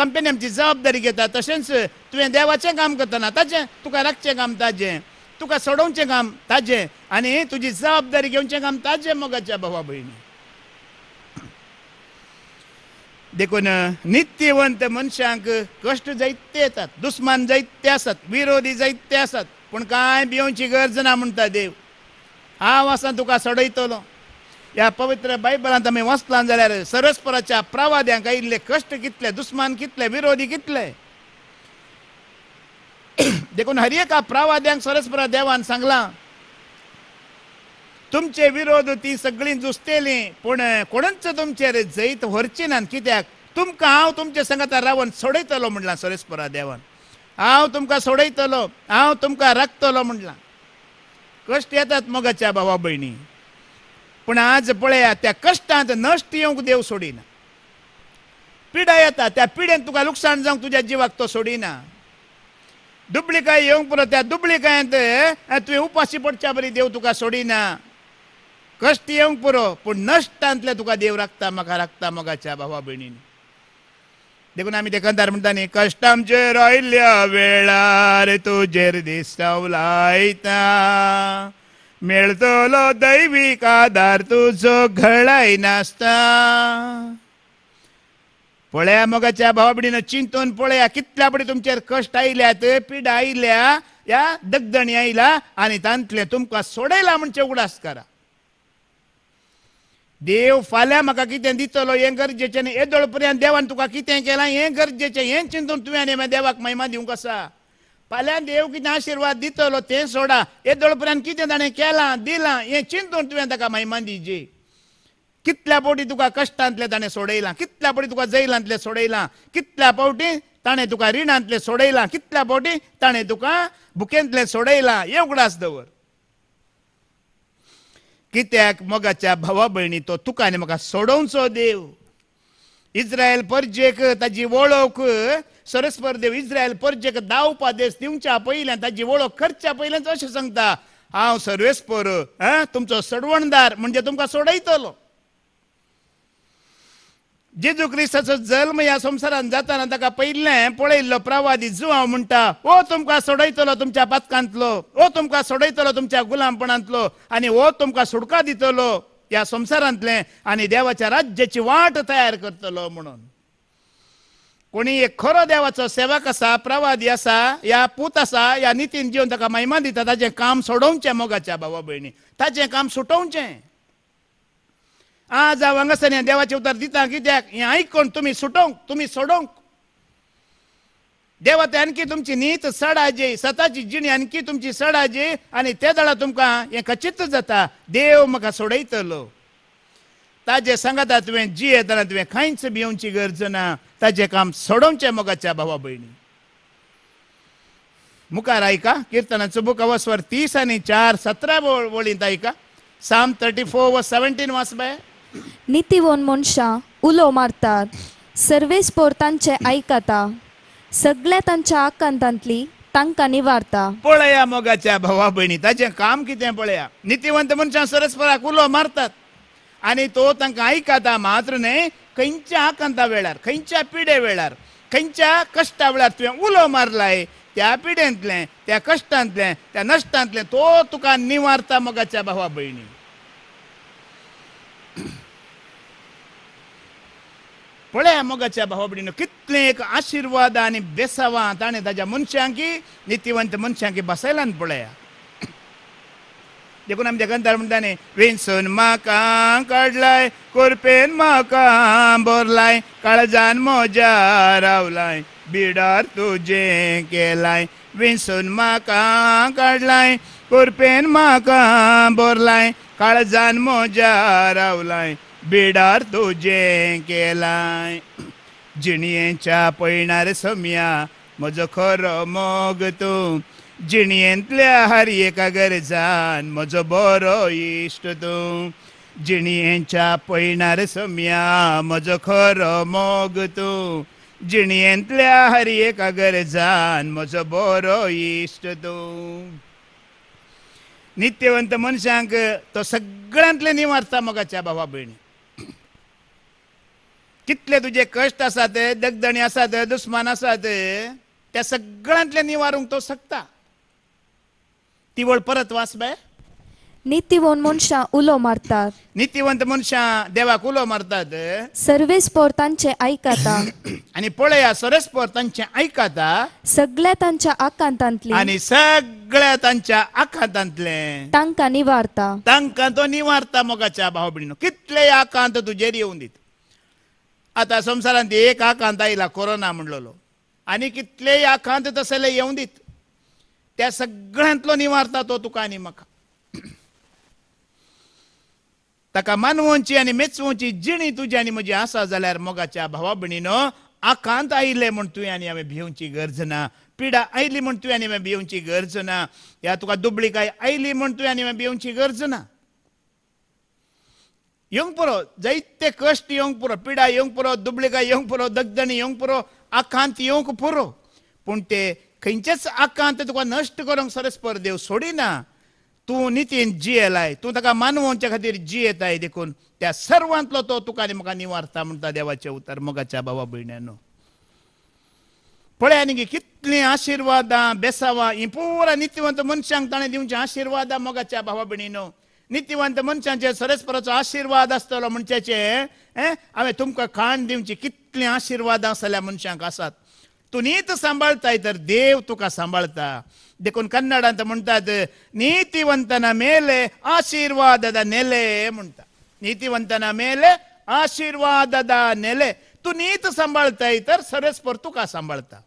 [SPEAKER 1] कंपनी आमची जबाबदारी घेता तशेंच तुवें देवाचें काम करतना ताजे तुका राखचें काम ताजें तुका सोडोवचें काम ताजें आनी तुजी जबाबदारी घेवचें काम ताजें मोगाच्या भावा भयणी देखून नित्यवंत मनशांक कष्ट जायते येतात दुस्मान जायते आसात विरोधी जायते आसात पूण कांय गरज ना म्हणटा देव हांव आसा तुका सडयतलो ह्या पवित्र बायबलांत आमी वचला जाल्यार सरस्पराच्या प्रवाद्यांक आयिल्ले कश्ट कितले दुस्मान कितले विरोधी कितले <clears throat> देखून हर एका प्रवाद्यांक सरस्परा देवान सांगलां तुमचे विरोध ती सगळीं जुस्तेली पूण कोणच तुमचेर जैत व्हरची ना कित्याक तुमकां हांव तुमच्या संगता रावन सोडयतलो म्हणलां सरेस्परा देवान हांव तुमकां सोडयतलो हांव तुमकां राखतलो म्हणलां कश्ट येतात मोगाच्या भावा भयणी पूण आज पळया त्या कश्टांत नश्ट येवंक देव सोडिना पिडा येता त्या पिडेन तुका लुकसाण जावंक तुज्या जिवाक तो सोडिना डुप्लिकाय येवंक पुरो त्या डुप्लिकायंत तुवें उपाशी पडच्या बरी देव तुका सोडिना कष्ट येऊक पुरो पूण नश्टांतले तुका देव राखता म्हाका राखता मोगाच्या भावा भयणीन देखून आमी देखंदार म्हणटा न्ही कश्टामचेर आयिल्ल्या वेळार तुजेर दिसाव लायता मेळतलो दैवीक आदार तुजो घळाय नासता पळया मोगाच्या भावा भयणीन चिंतून पळया कितल्या तुमचे तुमचेर कश्ट आयल्यात पिडा आयल्या या दगदणी आयला आनी तांतले तुमकां सोडयला म्हणचे उगडास करा देव फाल्यां म्हाका कितें दितलो हें गरजेचें न्ही येदोळ पर्यंत देवान तुका कितें केलां हें गरजेचें हें चिंतून तुवें देवाक महिमा दिवंक आसा फाल्यां देव कितें आशिर्वाद दितलो तें सोडा येदोळ पर्यंत कितें ताणें केलां दिलां हें चिंतून तुवें ताका महिमा दिजे कितल्या पावटी तुका कश्टांतले ताणें सोडयलां कितल्या पावटी तुका जैलांतले सोडयलां कितल्या पावटी ताणें तुका रिणांतले सोडयलां कितल्या पावटी ताणें तुका भुकेंतले सोडयलां उगडास दवर कित्याक मोगाच्या भावा भयणी तो तुका आनी म्हाका सोडोवचो देव इस्रायल परजेक ताजी वळख सरस्पर देव इस्रायल परजेक दावपा देस दिवच्या पयल्यान ताजी वळख करच्या पयल्यान अशें सांगता हांव सर्वेस्पर तुमचो सडवणदार म्हणजे तुमकां सोडयतलो जेजू क्रिस्ताचो जल्म ह्या संसारात जाताना ताका पयलें पळयल्लो प्रवादी इज्जू हांव म्हणटा ओ तुमकां सोडयतलो तुमच्या पातकांतलो ओ तुमकां सोडयतलो तुमच्या गुलामपणांतलो आनी ओ तुमकां सुडका दितलो ह्या संसारातले आनी देवाच्या राज्याची वाट तयार करतलो म्हणून कोणी एक खरो देवाचो सेवक आसा प्रवादी आसा या पूत आसा या नितीन जीवन ताका महिमा दिता ताचें काम सोडोवचें मोगाच्या भावा भयणी ताचें काम सुटोवचें आज हांगासर देवाचे उतार दिता कित्याक हे आयकून तुम्ही सुटोंक तुम्ही सोडोंक देवा ते आणखी तुमची नीत सडाजी स्वताची जिणी आणखी तुमची सडाजी आणि ते दळा तुमकां हे खचित जाता देव म्हाका सोडयतलो ताजे सांगता तुवें जी येताना तुवें खंयच भिवची गरज ना ताजें काम सोडोवचें मोगाच्या भावा भयणी मुखार आयका किर्तनाचो बुक अवस्वर तीस आनी चार सतरा वळींत आयका साम थर्टी फोर व सेवन्टीन वाचबाय
[SPEAKER 2] नितीवंत मनशां उलो मारतात सर्वेस पोर तांचे आयकता सगळ्या तांच्या आकांतांतली तांकां निवारता
[SPEAKER 1] पळया मोगाच्या भावा भयणी ताचें काम कितें पळया नितिवंत मनशां परस्पराक उलो मारतात आनी तो तांकां आयकता मात्र न्हय खंयच्या आकांता वेळार खंयच्या पिडे वेळार खंयच्या कश्टा वेळार तुवें उलो मारलाय त्या पिड्यांतले त्या कश्टांतलें त्या नश्टांतलें तो तुका निवारता मोगाच्या भावा भयणी पळया ಮೊಗಚ ಬಾಹೊಬಡಿನು कितले एक आशीर्वाद आणि बेसवा ತಜ ताज्या मनशांकी नितिवंत मनशांकी ಅಂತ पळया देखून आमच्या गंधार म्हणटाने विंसून म्हाका काडलाय कोरपेन म्हाका बोरलाय काळजान मोजा रावलाय बिडार तुजे केलाय विंसून म्हाका काडलाय कोरपेन म्हाका बोरलाय काळजान मोजा रावलाय बिडार तुझे केलाय जिणयेच्या पळणार सम्या म्हजो खरो मोग तू जिणयेंतल्या हर एका गरजान म्हजो बरो इश्ट तूं जिणयेच्या पळणार सम्या म्हजो खरो मोग तू जिणयेंतल्या हर एका गरजान म्हजो बरो इश्ट तू नित्यवंत मनशांक तो सगळ्यांतले निवारता मगाच्या बाबा भावा भयणी कितले तुजे कश्ट आसा ते दगदणी आसा ते दुस्मान आसा ते त्या सगळ्यांतले निवारूंक तो शकता तिवळ परत बाय
[SPEAKER 2] नीतिवंत मनशा उलो मारतात नितिवंत मनशा देवाक उलो मारतात सर्वेस पोर तांचे ऐकता
[SPEAKER 1] <clears throat> आणि पळया सरस पोर तांचे ऐकता
[SPEAKER 2] सगळ्या तांच्या आकांतांतली आणि सगळ्या तांच्या
[SPEAKER 1] आकांतांतले तांका निवारता तांकां तो निवारता मोगाच्या भाव भयणीनो कितले आकांत तुझे येऊन दिता आता संसारात एक आकांत आयला कोरोना म्हणलोलो आनी कितलेय आकांत तसले येवं दीत त्या सगळ्यांतलो निवारता तो तुका आनी म्हाका ताका मानवची आनी मेचवची जिणी तुजी आनी म्हजी आसा जाल्यार मोगाच्या भावा भयणीनो आकांत आयिल्ले म्हण तुवें आनी हांवें भिवची गरज ना पिडा आयली म्हण तुवें आनी भिवची गरज ना या तुका दुबळी काय आयली म्हण तुवें आनी हांवें भिवची गरज ना ಯಂಪುರೋ ಜೈತೆ ಕಷ್ಟ ಯಂಪುರೋ ಪಿಡಾ ಯಂಪುರೋ ದುಬಳಿಗ ಯಂಪುರೋ दगदणी पुरो आकांत येवंक पुरो पूण ते खंयचेच आकांत तुका नश्ट करूंक सरस्पर देव सोडिना तूं नितीन जियेलाय तूं ताका मानवचे खातीर जियेताय देखून त्या सर्वांतलो तो तुका आनी म्हाका निवारता म्हणटा देवाचे उतर मोगाच्या बाबा भयण्यानो पळय आनी कितलीं आशिर्वादां बेसावा हीं पुरा नितीवंत मनशांक ताणें दिवचें आशिर्वादां मोगाच्या भावा भयणीनो नितिवंत मनशांचे आसतलो आशीर्वाद हांवें तुमकां खाण दिवचे कितले आशीर्वाद आसल्या मनशांक आसात तू नीत सांबाळताय तर देव तुका सांबाळता देखून कन्नडांत म्हणटात नितिवंतना मेले आशीर्वाद नेले म्हणटा नितिवंतना मेले आशीर्वाद नेले तूं तू नीत सांबाळताय तर सरस्पर तुका सांबाळता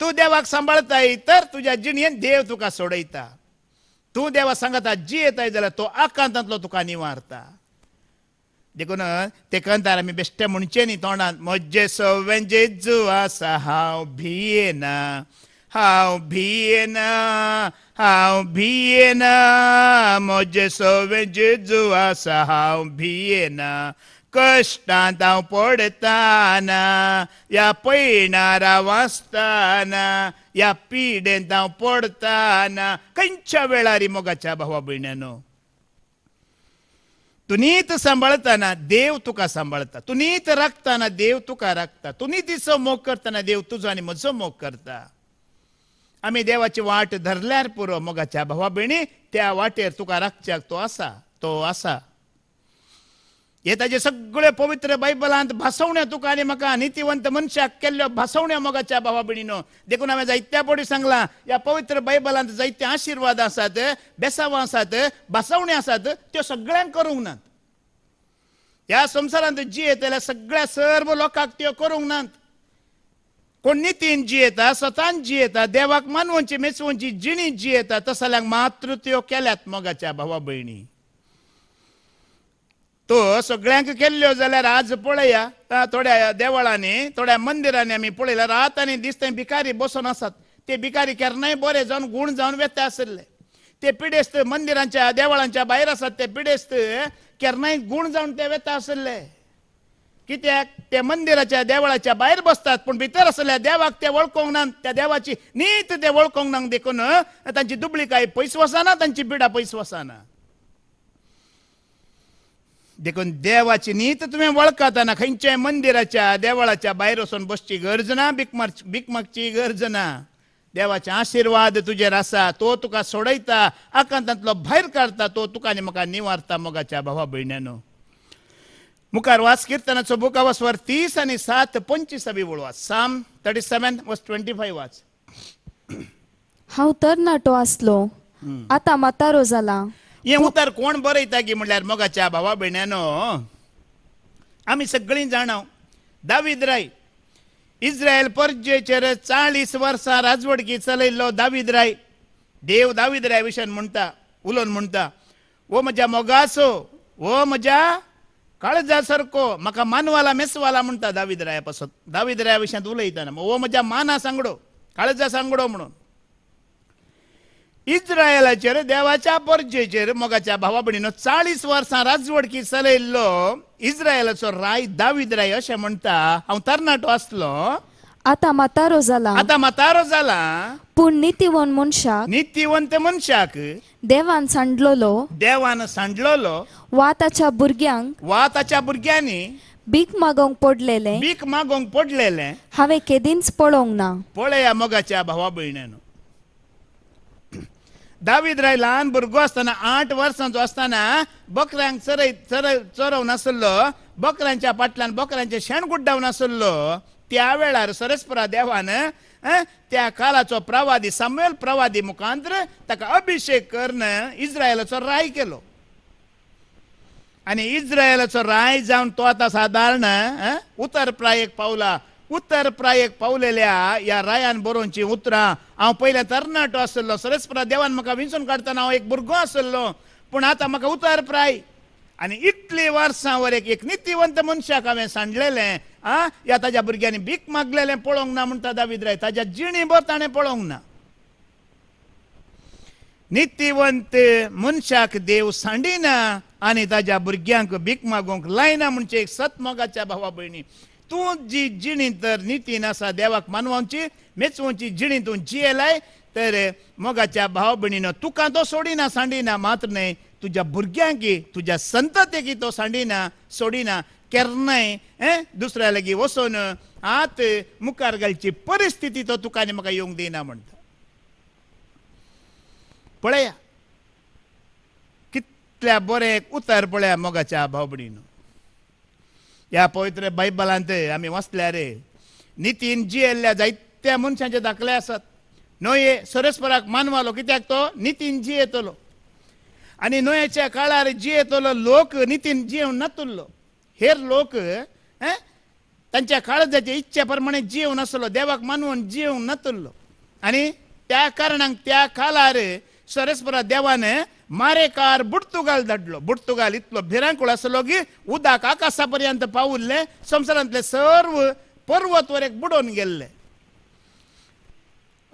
[SPEAKER 1] तूं देवाक सांबाळताय तर तुज्या जिणयेन देव तुका सोडयता तूं देवा सांगत जी येत आहे जाल्यार तो आकांतांतलो तुका निवारता देखून ते कंतार आमी बेश्टे म्हणचे न्ही तोंडांत म्हजे सोवें जेजू आसा हांव भियेना हांव भियेना हांव भियेना म्हजे सोवें जेजू आसा हांव भियेना कश्टांत हांव पडताना या पैणारा वाचताना या पिडेन दाव पडताना खंयच्या वेळारी मोगाच्या भावा भयण्यानो तुनीत सांबाळताना देव तुका सांबाळता तुनीत राखताना देव तुका राखता तुनी तिचो मोग करताना देव तुजो आनी म्हजो मोग करता आमी देवाची वाट धरल्यार पुरो मोगाच्या भावा भयणी त्या वाटेर तुका राखच्याक तो आसा तो आसा हे ताजे सगळे पवित्र बैबलांत भासवण्या तुका आनी म्हाका नितीवंत मनशाक केल्ल्यो भासवण्या मोगाच्या भावा भयणीनो देखून हांवें जायत्या पोटी सांगलां ह्या पवित्र बैबलांत जायते आशिर्वाद आसात बेसावां आसात भासवण्यो आसात त्यो सगळ्यांक करूंक नात ह्या संवसारांत जियेतल्या सगळ्या सर्व लोकांक त्यो करूंक नात कोण नितीन जियेता स्वतान जियेता देवाक मानवांची मेचवंची जिणी जियेता तसल्यांक मात्र त्यो केल्यात मोगाच्या भावा भयणी तो सगळ्यांक केल्ल्यो जाल्यार आज पळया थोड्या देवळांनी थोड्या मंदिरांनी आमी पळयल्यार रात आनी दीस भिकारी बसून आसात ते भिकारी केन्नाय बरे जावन गूण जावन वेता आसले ते पिडेस्त मंदिरांच्या देवळांच्या भायर आसात ते पिडेस्त केन्नाय गूण जावन ते वेता आसले कित्याक ते मंदिराच्या देवळाच्या भायर बसतात पूण भितर आसल्या देवाक ते वळखोंक ना त्या देवाची नीत ते वळखोंक ना देखून तांची दुबळीकाय पयस वसाना तांची पिडा पयस वसाना देखून देवाची नीत तर तुम्ही वळखताना खंयच्याय मंदिराच्या देवळाच्या बाहेर वचून बसची गरज ना बिकमार बिकमागची गरज ना देवाचे आशीर्वाद तुजेर आसा तो तुका सोडयता आकांतांतलो भायर काडता तो तुका आनी म्हाका निवारता मोगाच्या भावा भयण्यानो मुखार वास किर्तनाचो बुका वास वर तीस आनी सात पंचवीसावी वळवास साम थर्टी सेवन वस ट्वेंटी फायव वाच
[SPEAKER 2] हांव तर नाटो आसलो आतां म्हातारो जाला
[SPEAKER 1] ये उतार कोण बरयता की म्हणल्यार मोगाच्या भावा भयण्यानो आमी सगळीं जाणाव दावीद राय इस्रायल परजेचेर चाळीस वर्सां राजवडकी चलयल्लो दावीद राय देव दावीद राय विशयान म्हणटा उलोवन म्हणटा ओ म्हज्या मोगासो ओ म्हज्या काळजा सारको म्हाका मानवाला मेसवाला म्हणटा दावीद राया पासून दावीद राया विशयांत उलयताना ओ म्हज्या माना सांगडो काळजा सांगडो म्हणून इज्रायलाचेर देवाच्या परजेचेर मोगाच्या भावा भणीनो चाळीस वर्सां राजवडकी चलयल्लो इज्रायलाचो राय दावीद राय अशें म्हणटा हांव तरणाटो आसलो
[SPEAKER 2] आता मातारो जाला आता
[SPEAKER 1] मातारो जाला
[SPEAKER 2] पूण नितीवंत मनशाक नितीवंत मनशाक देवान सांडलोलो देवान सांडलोलो वा ताच्या भुरग्यांक वा ताच्या भुरग्यांनी भीक मागोक पडलेले भीक मागोंक पडलेले हांवें केदींच पळोवंक ना
[SPEAKER 1] पळया मोगाच्या भावा भयणेनो दावीद लहान भुरगो आसतना आठ वर्सांचो आसतना बकऱ्यांक चरय चरय चरव नासल्लो बकऱ्यांच्या फाटल्यान बकऱ्यांचे शेण गुड्डाव नासल्लो त्या वेळार सरस्परा देवान त्या काळाचो प्रवादी सामुएल प्रवादी मुखांतर ताका अभिषेक करन इस्रायलाचो राय केलो आणि इस्रायलाचो राय जावन तो आता सादारण उतर प्रायेक पावला उत्तर प्रायेक पावलेल्या या रायान बरोवची उतरां हांव पयल्या तरणाटो आसलो सरस्परा देवान म्हाका विंचून काडटना हांव एक भुरगो आसलो पूण आतां म्हाका उतार प्राय आनी इतली वर्सां वर एक नितीवंत मनशाक हांवें सांडलेलें आ या ताज्या भुरग्यांनी भीक मागलेलें पळोवंक ना म्हणटा दावीद राय ताज्या जिणीभर ताणें पळोवंक ना नितीवंत मनशाक देव सांडिना आनी ताज्या भुरग्यांक भीक मागूंक लायना म्हणचे एक सतमोगाच्या भावा भयणी तू जी जिणी तर नितीन आसा देवाक मानवांची मेचवांची जिणी तू जियेलाय तर मोगाच्या भाव भयणीनो तुका तो सोडिना सांडिना मात्र न्हय तुज्या भुरग्यांकी तुज्या संततेकी तो सांडिना सोडिना केरनाय दुसऱ्या लागीं वसोन आत मुखार घालची परिस्थिती तो तुका आनी म्हाका येवंक दिना म्हणटा पळया कितल्या बरे उतर पळया मोगाच्या भावबणीनो ह्या पवित्र बायबलांत आम्ही वाचल्या रे नितीन जियेल्ल्या जायत्या मनशांचे दाखले आसात नोये सरस्पराक मानवालो कित्याक तो नितीन जियेतलो आनी नोयेच्या काळार जियेतलो लोक नितीन जियेवन नातुल्लो हेर लोक तांच्या काळजाच्या इच्छे प्रमाणे जीव नासलो देवाक मानवून जीव नातुल्लो आनी त्या कारणांक त्या काळार सरेस्परा देवाने मारेकार बुडतुगाल धडल बुर्तुगाल इतकं भिरांकुळ पर्यंत पावले संले सर्व पर्वत वरेक बुडून गेल्ले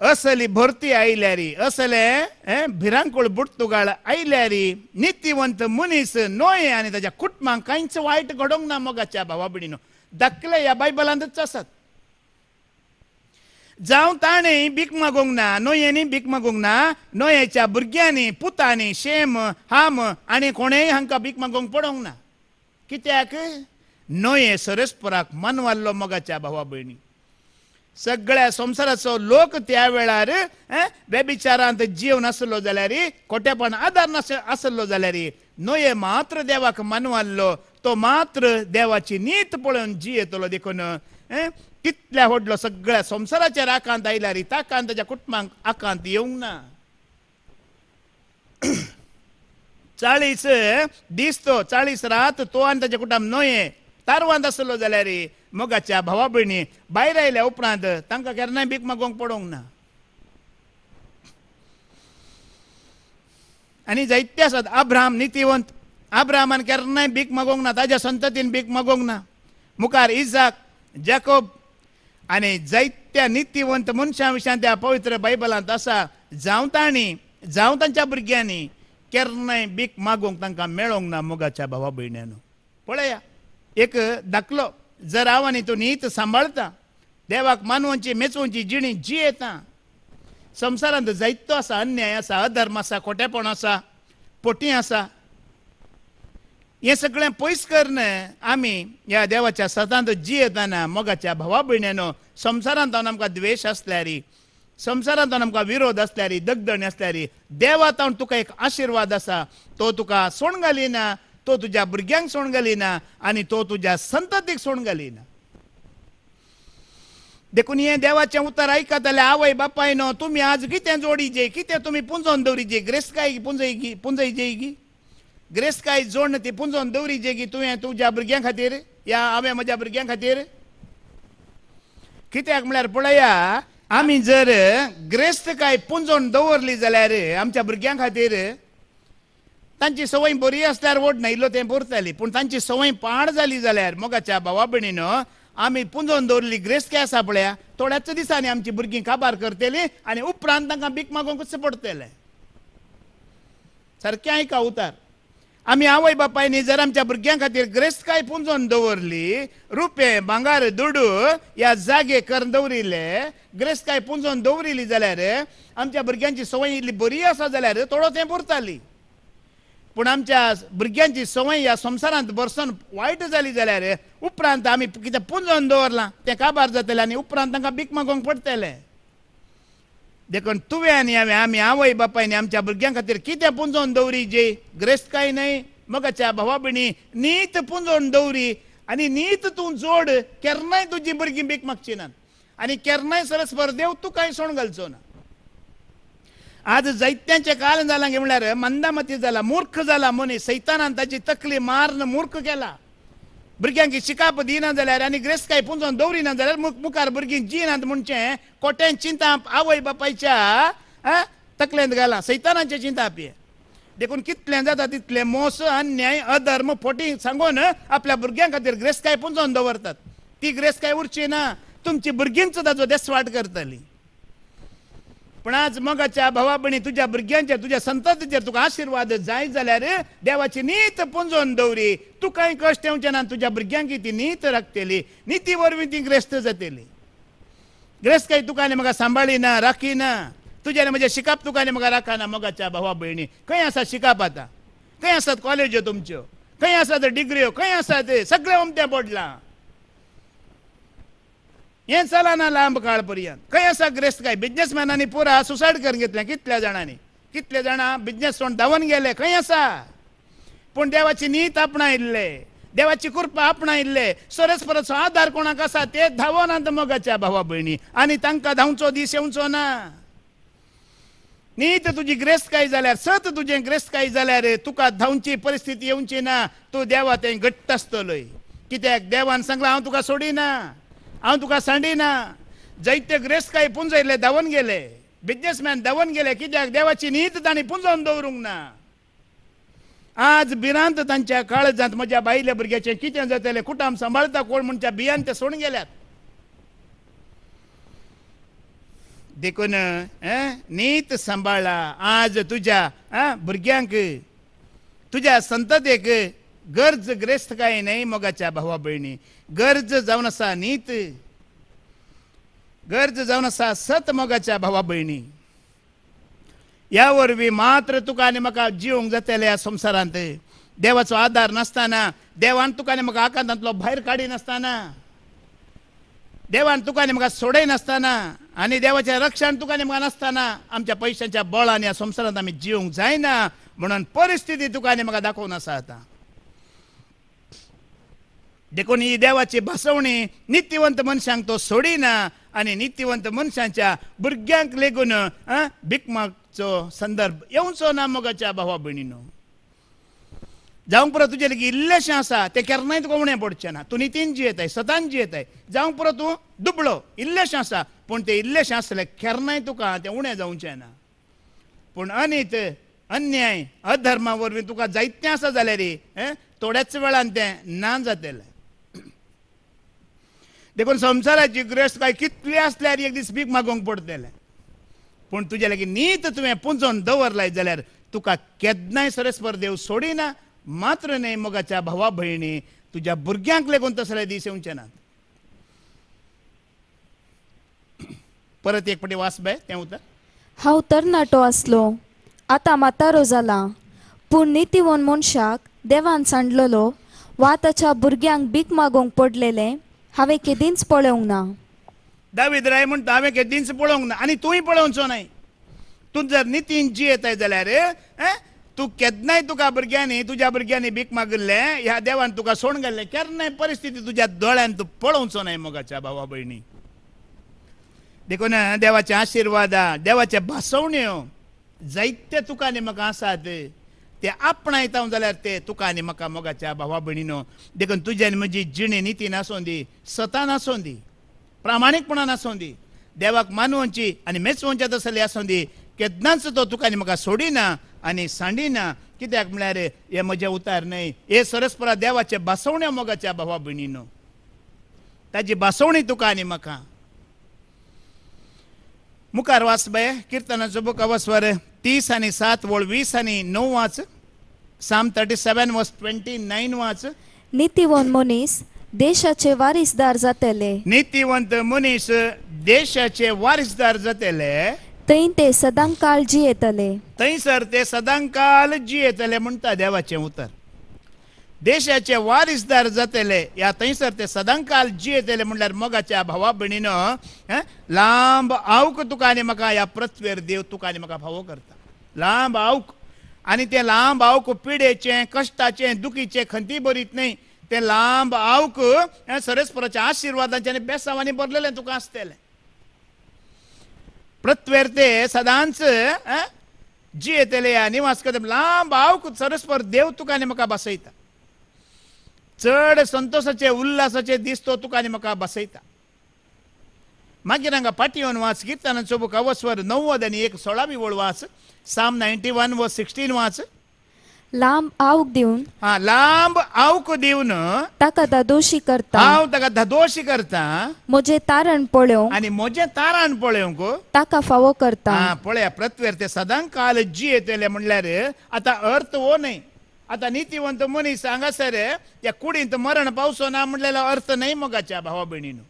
[SPEAKER 1] असली भरती आयल्यारी असले हे भिरांकुळ बुर्तुगाल आयल्यारी नितिवंत मुनीस नोये आणि त्याच्या कुटुंबांच वाईट घडोक ना मोगा च्या दकले बिडीन धकले या बायबलातच असत जावं ताणें भीक मागोंक ना नोयेनी भीक मागूंक ना नोयेच्या भुरग्यांनी पुतांनी शेम हाम आनी कोणीही हांकां भीक मागोंक पडोंक ना कित्याक नोये सरस्पराक मनवाल्लो मगाच्या भावा भयणी सगळ्या संवसाराचो लोक त्या वेळार वेबिचारांत जीव नासलो जाल्यार खोटेपण आदार नास आसलो जाल्यार नोये मात्र देवाक मनवाल्लो तो मात्र देवाची नीत पळोवन जी येतलो देखून कितल्या व्हडलो सगळ्या संसाराचे आकांत आयल्या री ताकांत ताच्या कुटुंबांक आकांत येवंक ना चाळीस दीस तो चाळीस रात तो आनी ताच्या कुटुंब न्हये तारवांत आसलो जाल्यार मोगाच्या भावा भयणी भायर आयल्या उपरांत तांकां केन्नाय भीक मागोवंक पडोंक ना आनी जायते आसात आब्राम नितीवंत आब्रामान केन्नाय भीक मागोवंक ना ताज्या संततीन भीक मागोवंक ना मुखार इजाक जॅकोब आणि जैत्या नित्यवंत मनशां त्या पवित्र बायबलांत आसा जावं तांणी जावं तांच्या भुरग्यांनी केन्नाय बीक मागूंक तांकां मेळोंक ना मोगाच्या भावा भयण्यान पळया एक दाखलो जर हांव आनी तूं न्हीत सांबाळता देवाक मानवांची मेचोवची जिणी जियेता येता संवसारांत जायतो आसा अन्याय आसा अधर्म आसा खोटेपण आसा पोटी आसा हे सगळे पैस करणें आम्ही ह्या देवाच्या सतांत जियेताना मोगाच्या भावा भयणीनो संसारांत द्वेष आमकां द्वेश आसल्यारी संवसारांत आमकां विरोध असल्यारी दगदणी असल्यारी देवा तुका एक आशिर्वाद आसा तो तुका सोण घालिना तो तुझ्या भुरग्यांक सोण घालिना आनी तो तुज्या संततीक सोण घालिना देखून हे देवाचें उतर आयकत जाल्यार आवय बापायनो तुम्ही आज कितें जे कितें तुमी पुंजोवन जे ग्रेस्काय पुंजय पुंजयजे गी ग्रेस जोडण ती पुंजोन दवरी की तुवें तुज्या भुरग्यां खातीर या हांवें म्हज्या भुरग्यां खातीर कित्याक म्हळ्यार पळया आमी जर ग्रेस्त काय पुंजोन दवरली जाल्यार आमच्या भुरग्यां खातीर तांची संवय बरी आसल्यार वोट न्हयलो तें पुरताली पूण तांची संवय पाड जाली जाल्यार मोगाच्या भावा भयणीन आमी पुंजोन दवरली ग्रेस्त काय आसा पळया थोड्याच दिसांनी आमची भुरगीं काबार करतली आनी उपरांत तांकां भीक मागोंकूच पडटलें सारकें आयका उतार आमी आवय बापायनी जर आमच्या भुरग्यां खातीर काय पुंजोन दवरली रुपे भांगार दुडू या जागे करून दवरिल्ले काय पुंजोन दवरिली जाल्यार आमच्या भुरग्यांची संवय इतली बरी आसा जाल्यार थोडो तें पुरताली पूण आमच्या भुरग्यांची संवय ह्या संवसारांत बरसून वायट जाली जाल्यार उपरांत आमी कितें पुंजोन दवरलां तें काबार जातलें आनी उपरांत तांकां भीक मागोवंक पडटलें देखून तुवें हांवें आमी आवय बापायनी आमच्या भुरग्यां खातीर कितें पुंजोवन जे ग्रेस्त काय न्हय मगाच्या भावा भिणी नीत पुंजोवन दवरी आणि नीत तूं जोड केन्नाय तुजी भुरगीं बीक मागची ना आनी केन्नाय सरस्पर देव तूं कांय सोण घालचो ना आज जैत्यांचे काल जालां म्हणल्यार मंदामती जाला मूर्ख जाला मनीस सैतानान ताची तकली मारन मूर्ख केला भुरग्यांक शिकाप दिना जाल्यार आनी ग्रेस्काय पुंजोन दवरिना जाल्यार मुखार भुरगीं जिनात म्हणचें कोट्यान चिंता आवय बापायच्या तकलेंत घाला सैतानाचे चिंता आपये देखून कितलें जाता तितलें मोस अन्याय अधर्म फोटी सांगून आपल्या भुरग्यां खातीर ग्रेस्काय पुंजोन दवरतात ती ग्रेस्काय उरची ना तुमची भुरगींच ताजो देसवाट करतली पण आज मगाच्या भावाबणी तुझ्या भुरग्यांच्या तुझ्या संततीचे तुका आशीर्वाद जाय जाल्यार देवाची नीत पुंजोन दवरी तू काय येवचे ना तुझ्या भुरग्यांक ती नीत राखतली नीती वरवीं ती ग्रस्त जातली ग्रेस्त तुका आनी म्हाका सांबाळी ना राखी ना तुझ्याने म्हणजे शिकाप तुकाने म्हाका राखना मगाच्या भावा भयणी खंय आसा शिकाप आता खंय आसात कॉलेज तुमच्यो खंय आसात डिग्र्यो खंय आसा उमत्या पडलां चला ना लांब काळ पर्यंत खंय आसा ग्रेस्त काय बिजनेसमॅनांनी पुरा सुसायड करून घेतलें कितल्या जाणांनी कितले जाणां बिजनेस सोडून धांवन गेले खंय आसा पूण देवाची नीत आपणायिल्ले देवाची कृपा आपणायिल्ले सोरेस परस आधार कोणाक आसा ते धांवोन आंत मोगाच्या भावा भयणी आनी तांकां धांवचो दीस येवचो ना नीत तुजी ग्रेस्त काय जाल्यार सत तुजें ग्रेस्त काय जाल्यार तुका धांवची परिस्थिती येवची ना तूं देवा ते घट्ट आसतलोय कित्याक देवान सांगलां हांव तुका सोडिना हांव तुका सांडिना जैत्य ग्रेस्तकाय पुंजयले धांवन गेले बिजनेसमॅन धांवन गेले कित्याक देवाची न्हीद तांणी पुंजोवन दवरूंक ना आज भिरांत तांच्या काळजांत म्हज्या बायले भुरग्याचें कितें जातले कुटाम सांबाळता कोण म्हणच्या बियान ते सोडून गेल्यात देखून नीत सांबाळा आज तुज्या भुरग्यांक तुज्या संततेक गरज ग्रेस्त काय नाही मगाच्या भावा बहिणी गरज जाऊन असा नीत गरज जाऊन असा सत मगाच्या भावा बहिणी यावर बी मात्र तुका आणि मका जिवंक जातेले या संसारांत देवाचो आधार नसताना देवान तुका आणि मका आकांतांतलो भायर काडी नासताना देवान तुका आणि म्हाका सोडय नसताना आणि देवाचें रक्षण तुका आणि म्हाका आमच्या पैशांच्या बळान या संसारात आमी जिवंक जायना म्हणून परिस्थिती तुका आणि म्हाका असा आता देखून ही देवाची भासवणी नित्यवंत मनशांक तो सोडिना आणि नित्यवंत मनशांच्या भुरग्यांक लेगून भिकमागचो संदर्भ येवचो ना मोगाच्या भावा भयणीनो जावंक पुरो तुजे लेगीत इल्लेशें आसा तें केन्नाय तुका उणें पडचें ना तूं नितीन जियेताय सदांच जियेताय जावंक पुरो तूं दुबळो इल्लेशें आसा पूण तें इल्लेशें आसलें केन्नाय तुका तें उणें जावचें ना पूण अनित अन्याय अधर्मा वरवीं तुका जायतें आसा जाल्यार थोड्याच वेळान तें ना जातलें देखून संवसाराची ग्रेस्त काय कितली आसल्यार एक दीस भीक मागोवंक पडतले पूण तुज्या लागीं नीत तुवें पुंजोवन दवरलाय जाल्यार तुका केदनाय सरस्पर देव सोडिना मात्र न्हय मोगाच्या भावा भयणी तुज्या भुरग्यांक लागून तसले दीस येवचे नात परत एक फाटी बाय तें उतर
[SPEAKER 2] हांव तरणाटो नाटो आसलो आतां मातारो जाला पूण नितीवन मनशाक देवान सांडलेलो वा ताच्या भुरग्यांक भीक मागोवंक पडलेलें हांवें केदींच पळोवंक ना
[SPEAKER 1] दावीद राय म्हणटा हांवें केदींच पळोवंक ना आनी तूंय पळोवचो नाय
[SPEAKER 2] तूं जर नितीन
[SPEAKER 1] जी येताय जाल्यार तूं केन्नाय तुका भुरग्यांनी तुज्या भुरग्यांनी भीक मागिल्लें ह्या देवान तुका सोडून गेल्लें केन्नाय परिस्थिती तुज्या दोळ्यान तूं पळोवचो नाय मोगाच्या भावा भयणी देखून देवाचे आशिर्वादा देवाचे भासवण्यो जायते तुका म्हाका आसात ते आपणायता जाल्यार ते तुका आनी म्हाका मोगाच्या भावा भयणीनो देखून तुज्यान म्हजी जिणे निती नासून दी सता आसूं दी प्रामाणीकपणान आसूं दी देवाक मानवंची आनी मेचवंच्या तसली आसूं दी केदनाच तो तुका आनी म्हाका सोडिना आनी सांडिना कित्याक म्हळ्यार हे म्हजे उतार न्हय हे सरस्परा देवाचे बासवण्या मोगाच्या भावा भयणीनो ताजी बसवणी तुका आनी म्हाका मुखार वाचबे किर्तनाचो बुक अवस्वर तीस आनी सात वळ वीस आनी णव वाच साम 37 वर्स 29 वाच
[SPEAKER 2] नीतिवान मनीस देशाचे वारिसदार जातले नीतिवंत मनीस
[SPEAKER 1] देशाचे वारिसदार जातले
[SPEAKER 2] थंय ते सदांकाळ जियेतले
[SPEAKER 1] थंयसर ते सदांकाळ जियेतले म्हणटा देवाचें उतर देशाचे वारिसदार जातले या थंयसर ते सदांकाल जियेतले म्हणल्यार मोगाच्या भावा भयणीन लांब आवक तुका आनी म्हाका ह्या पृथ्वीर देव तुका आनी म्हाका भावो करता लांब आवक आणि ते लांब आवक पिडेचें कष्टाचे दुखीचे खंती बरीत नाही ते लांब आवक सरस्पराच्या आशीर्वादाचे आणि बेसावानी भरलेलें तुका आसतलें प्रत्वेर ते सदांच जी या निवास करता लांब आवक सरस्पर देव तुका आणि म्हाका बसयता चढ संतोषाचे उल्लासाचे दिसतो तुका आनी म्हाका बसयता मागीर हांगा पाटी वाच गिरतानाचो बुक अवस्वर णव्वद आनी एक सोळावी ओळ वाच साम नायन्टी वन वो सिक्स्टीन वाच
[SPEAKER 2] लांब आवक दिवन हा लांब आवक दिवन ताका धादोशी करता हांव
[SPEAKER 1] ताका धादोशी करता
[SPEAKER 2] म्हजे तारण पळय आनी म्हजे
[SPEAKER 1] तारण पळोवंक
[SPEAKER 2] ताका फावो करता हा
[SPEAKER 1] पळया प्रत्वेर ते सदांच काल जी येतले म्हणल्यार आतां अर्थ हो न्हय आता नीतिवंत मनीस हांगासर या कुडींत मरण पावचो ना म्हणलेलो अर्थ नाही मगाच्या भावा भयणीनं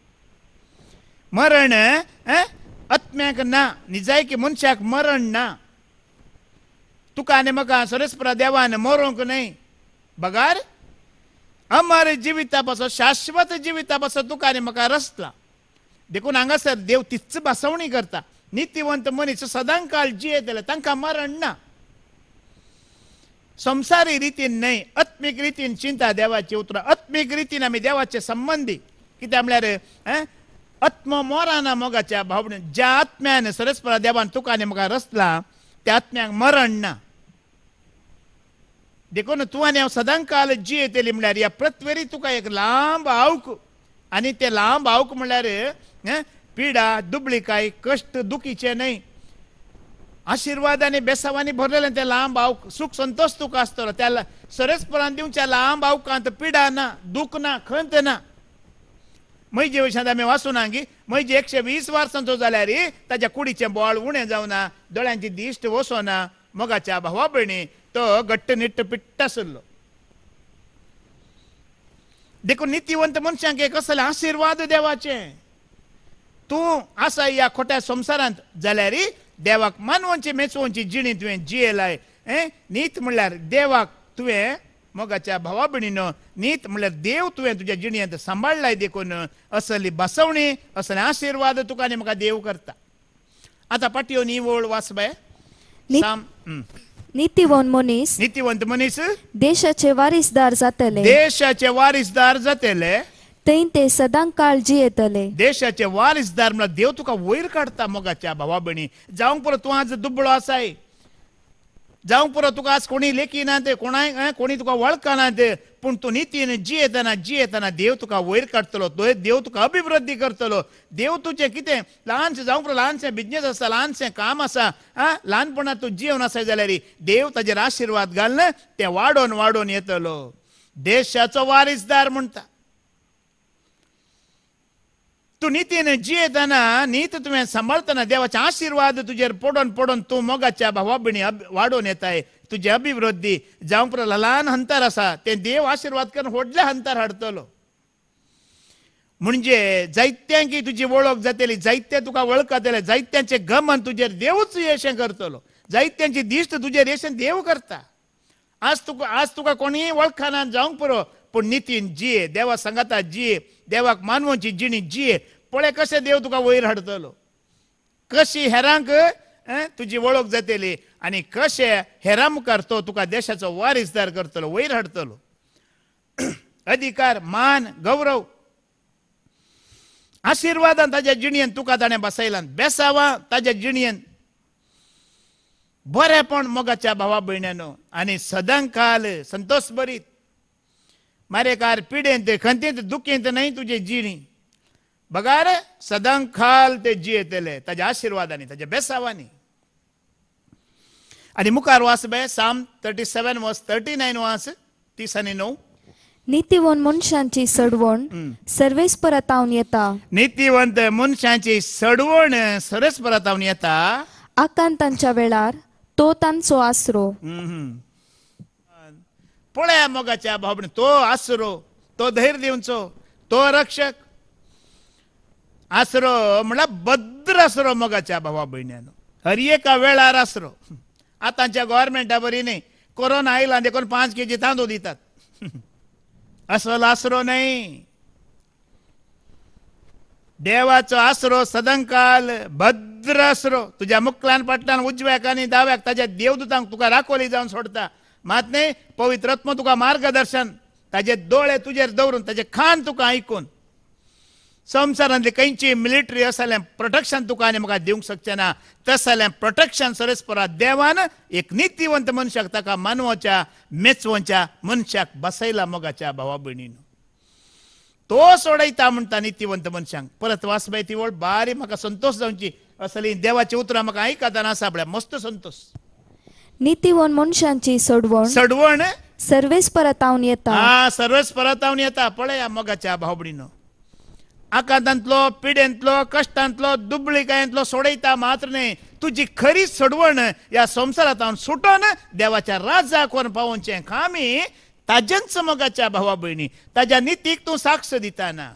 [SPEAKER 1] मरण आत्म्याक ना ನಾ मनशाक मरण ना तुका आणि मका सरस्परा देवाने मोरोंक नाही बगार अमर जिवितापास शाश्वत तुका तुकाने मका रसला देखून हांगासर देव तिच भासवणी करता नितिवंत मनीस सदां काळ जियेतले तांकां मरण ना संसारी रितीन न्हय आत्मिक रितीन चिंता देवाची उतरा आत्मिक रितीन आमी देवाचे संबंधी कित्याक म्हळ्यार आत्म मोराना मोगाच्या भावने ज्या आत्म्याने सरस्परा देवान तुकाने म्हाका रचला त्या आत्म्याक मरण ना देखून तुवाने हांव सदां काल जी येतली म्हणल्यार ह्या पृथ्वेरी तुका एक लांब आवक आनी ते लांब आवक म्हणल्यार पिडा दुबळीकाय कष्ट दुखीचे न्हय आशीर्वाद आणि बेसावानी भरलेले ते लांब आवक सुख संतोष तुका आसतलो त्या सरस्परान दिवच्या लांब आवकांत पिडा ना दुख ना खंत ना मै जे आमी आमी ना गी म्हजी एकशे वीस वर्सांचो जाल्यार ताच्या कुडीचें बोळ उणें जावना दोळ्यांची दिश्ट वसोना ना मोगाच्या भावा भयणी तो घट्ट निट्ट पिट्ट आसलो देखून नितीवंत मनशांक एक असले आशिर्वाद देवाचे तूं आसा ह्या खोट्या संवसारांत जाल्यार देवाक मानवांची मेचोवची जिणी तुवें जियेलाय नीत म्हणल्यार देवाक तुवें मगाच्या भावा भणीनं नीत म्हणल्यार देव तुवें तुझ्या जिणेंत सांबाळलाय देखून असली बसवणी असले आशीर्वाद तुका आनी म्हाका देव करता आता पाटयो निवळ वाचबाय
[SPEAKER 2] नितीवंत मनीस नितीवंत मनीस देशाचे वारिसदार जातले देशाचे
[SPEAKER 1] वारिसदार जातले
[SPEAKER 2] थंय ते सदां काळजी येतले देशाचे
[SPEAKER 1] वारिसदार म्हणजे देव तुका वयर काढता मोगाच्या भावा भणी जावंक पुरो तूं आज दुबळो आसाय जावं पुरो तुका आज कोणी लेखी ना ते कोणाय कोणी तुका वळखना ते पूण तूं नितीन जी जियेतना देव तुका वयर काडटलो तो देव तुका अभिवृद्धी करतलो देव तुजें कितें ल्हानशें जावं पुरो ल्हानशें बिजनेस आसा ल्हानशें काम आसा आं ल्हानपणांत तूं जीवन आसा जाल्यार देव ताजेर आशिर्वाद घालना तें वाडोवन वाडोवन येतलो देशाचो वारिसदार म्हणटा तू नितीन जियेताना नीत तुवें सांबाळतना देवाचे आशीर्वाद तुजेर पडोन पडोन तूं मोगाच्या भावा बिणी वाडोवन येताय तुझी अभिवृद्धी जावं ल्हान अंतर आसा तें देव आशिर्वाद करून व्हडल्या हंतर हाडतलो म्हणजे जैत्यांकी तुजी वळख जातली जायते तुका वळखतले जैत्यांचे गमन तुजेर देवच येशें करतलो जैत्यांची दिश्ट तुजेर येशें देव करता आज तुका आज तुका कोणीय वळखना जावंक पुरो नितीन जी देवा सांगाता जी देवाक मानवांची जिणी जी पळे कशें देव तुका वयर हाडतलो कशी हेरांक तुजी वळख जातली आनी कशें हेरा मुखार तो तुका देशाचो वारिसदार करतलो वयर हाडतलो <clears throat> अधिकार मान गौरव आशिर्वादान ताज्या जिणयेन तुका ताणें बसयलान बेसावा ताज्या जिणयेन बरेपण मोगाच्या भावा भयण्यानो आनी काल संतोष बरीत मरेकार ते दुखे ते नहीं तुझे जिणी बगार सदां खाल ते जियेतेले ताज्या आशिर्वादांनी ताज्या बेसावांनी आणि मुखार बे साम थर्टी वास 39 थर्टी नाईन वर्स तीस आणि नऊ
[SPEAKER 2] नीतिवन मनशांची सडवण सर्वेस परतावन येता नीतिवंत
[SPEAKER 1] मनशांची सडवण सरस परतावन येता
[SPEAKER 2] आकांतांच्या वेळार तो तांचो आसरो
[SPEAKER 1] पोळ्या मोगाच्या भावने तो आसरो तो धैर्य दिवचो तो रक्षक आसरो म्हणला भद्र आसरो मोगाच्या भावा भयण्यानो हर एका वेळार आसरो आतांच्या बरी न्ही कोरोना आयला देखून पांच के जी तांदूळ दितात असल आसरो नाही देवाचो आसरो सदंकाल भद्र आसरो तुझ्या मुक्लान पडटान उजव्याक आणि दाव्याक ताज्या देवदूतांक तुका राखोली जावन सोडता मात नाही पवित्रत्म तुका मार्गदर्शन ताजे दोळे तुजेर दवरून ताजे खाण तुका ऐकून संवसारांतली खंयची मिलिटरी असले प्रोटेक्शन तुका आनी म्हाका दिवंक शकचें ना तस जाल्यार प्रोटेक्शन सरस्परा देवान एक नितीवंत मनशाक ताका मानवच्या मेचवच्या मनशाक बसयला मोगाच्या भावा भयणीन तो सोडयता म्हणटा नितीवंत मनशांक परत बाय ती ओळ बारी म्हाका संतोष जावची असली देवाची उतरां म्हाका आयकताना आसा म्हळ्यार मस्त संतोष
[SPEAKER 2] नीतिवन मनशांची सडवण सडवण सर्वेस परतावन येता हा सर्वच
[SPEAKER 1] परतावन येता पळया मगाच्या भावडीनं आकांतांतलो पिड्यांतलो कश्टांतलो दुबळिकायांतलो सोडयता मात्र न्हय तुजी खरी सडवण या संवसारांतल्यान सुटोन देवाच्या राजाक कोण पावोवचें खामी ताज्यांच मगाच्या भावा भयणी ताज्या नितीक तूं साक्ष दिताना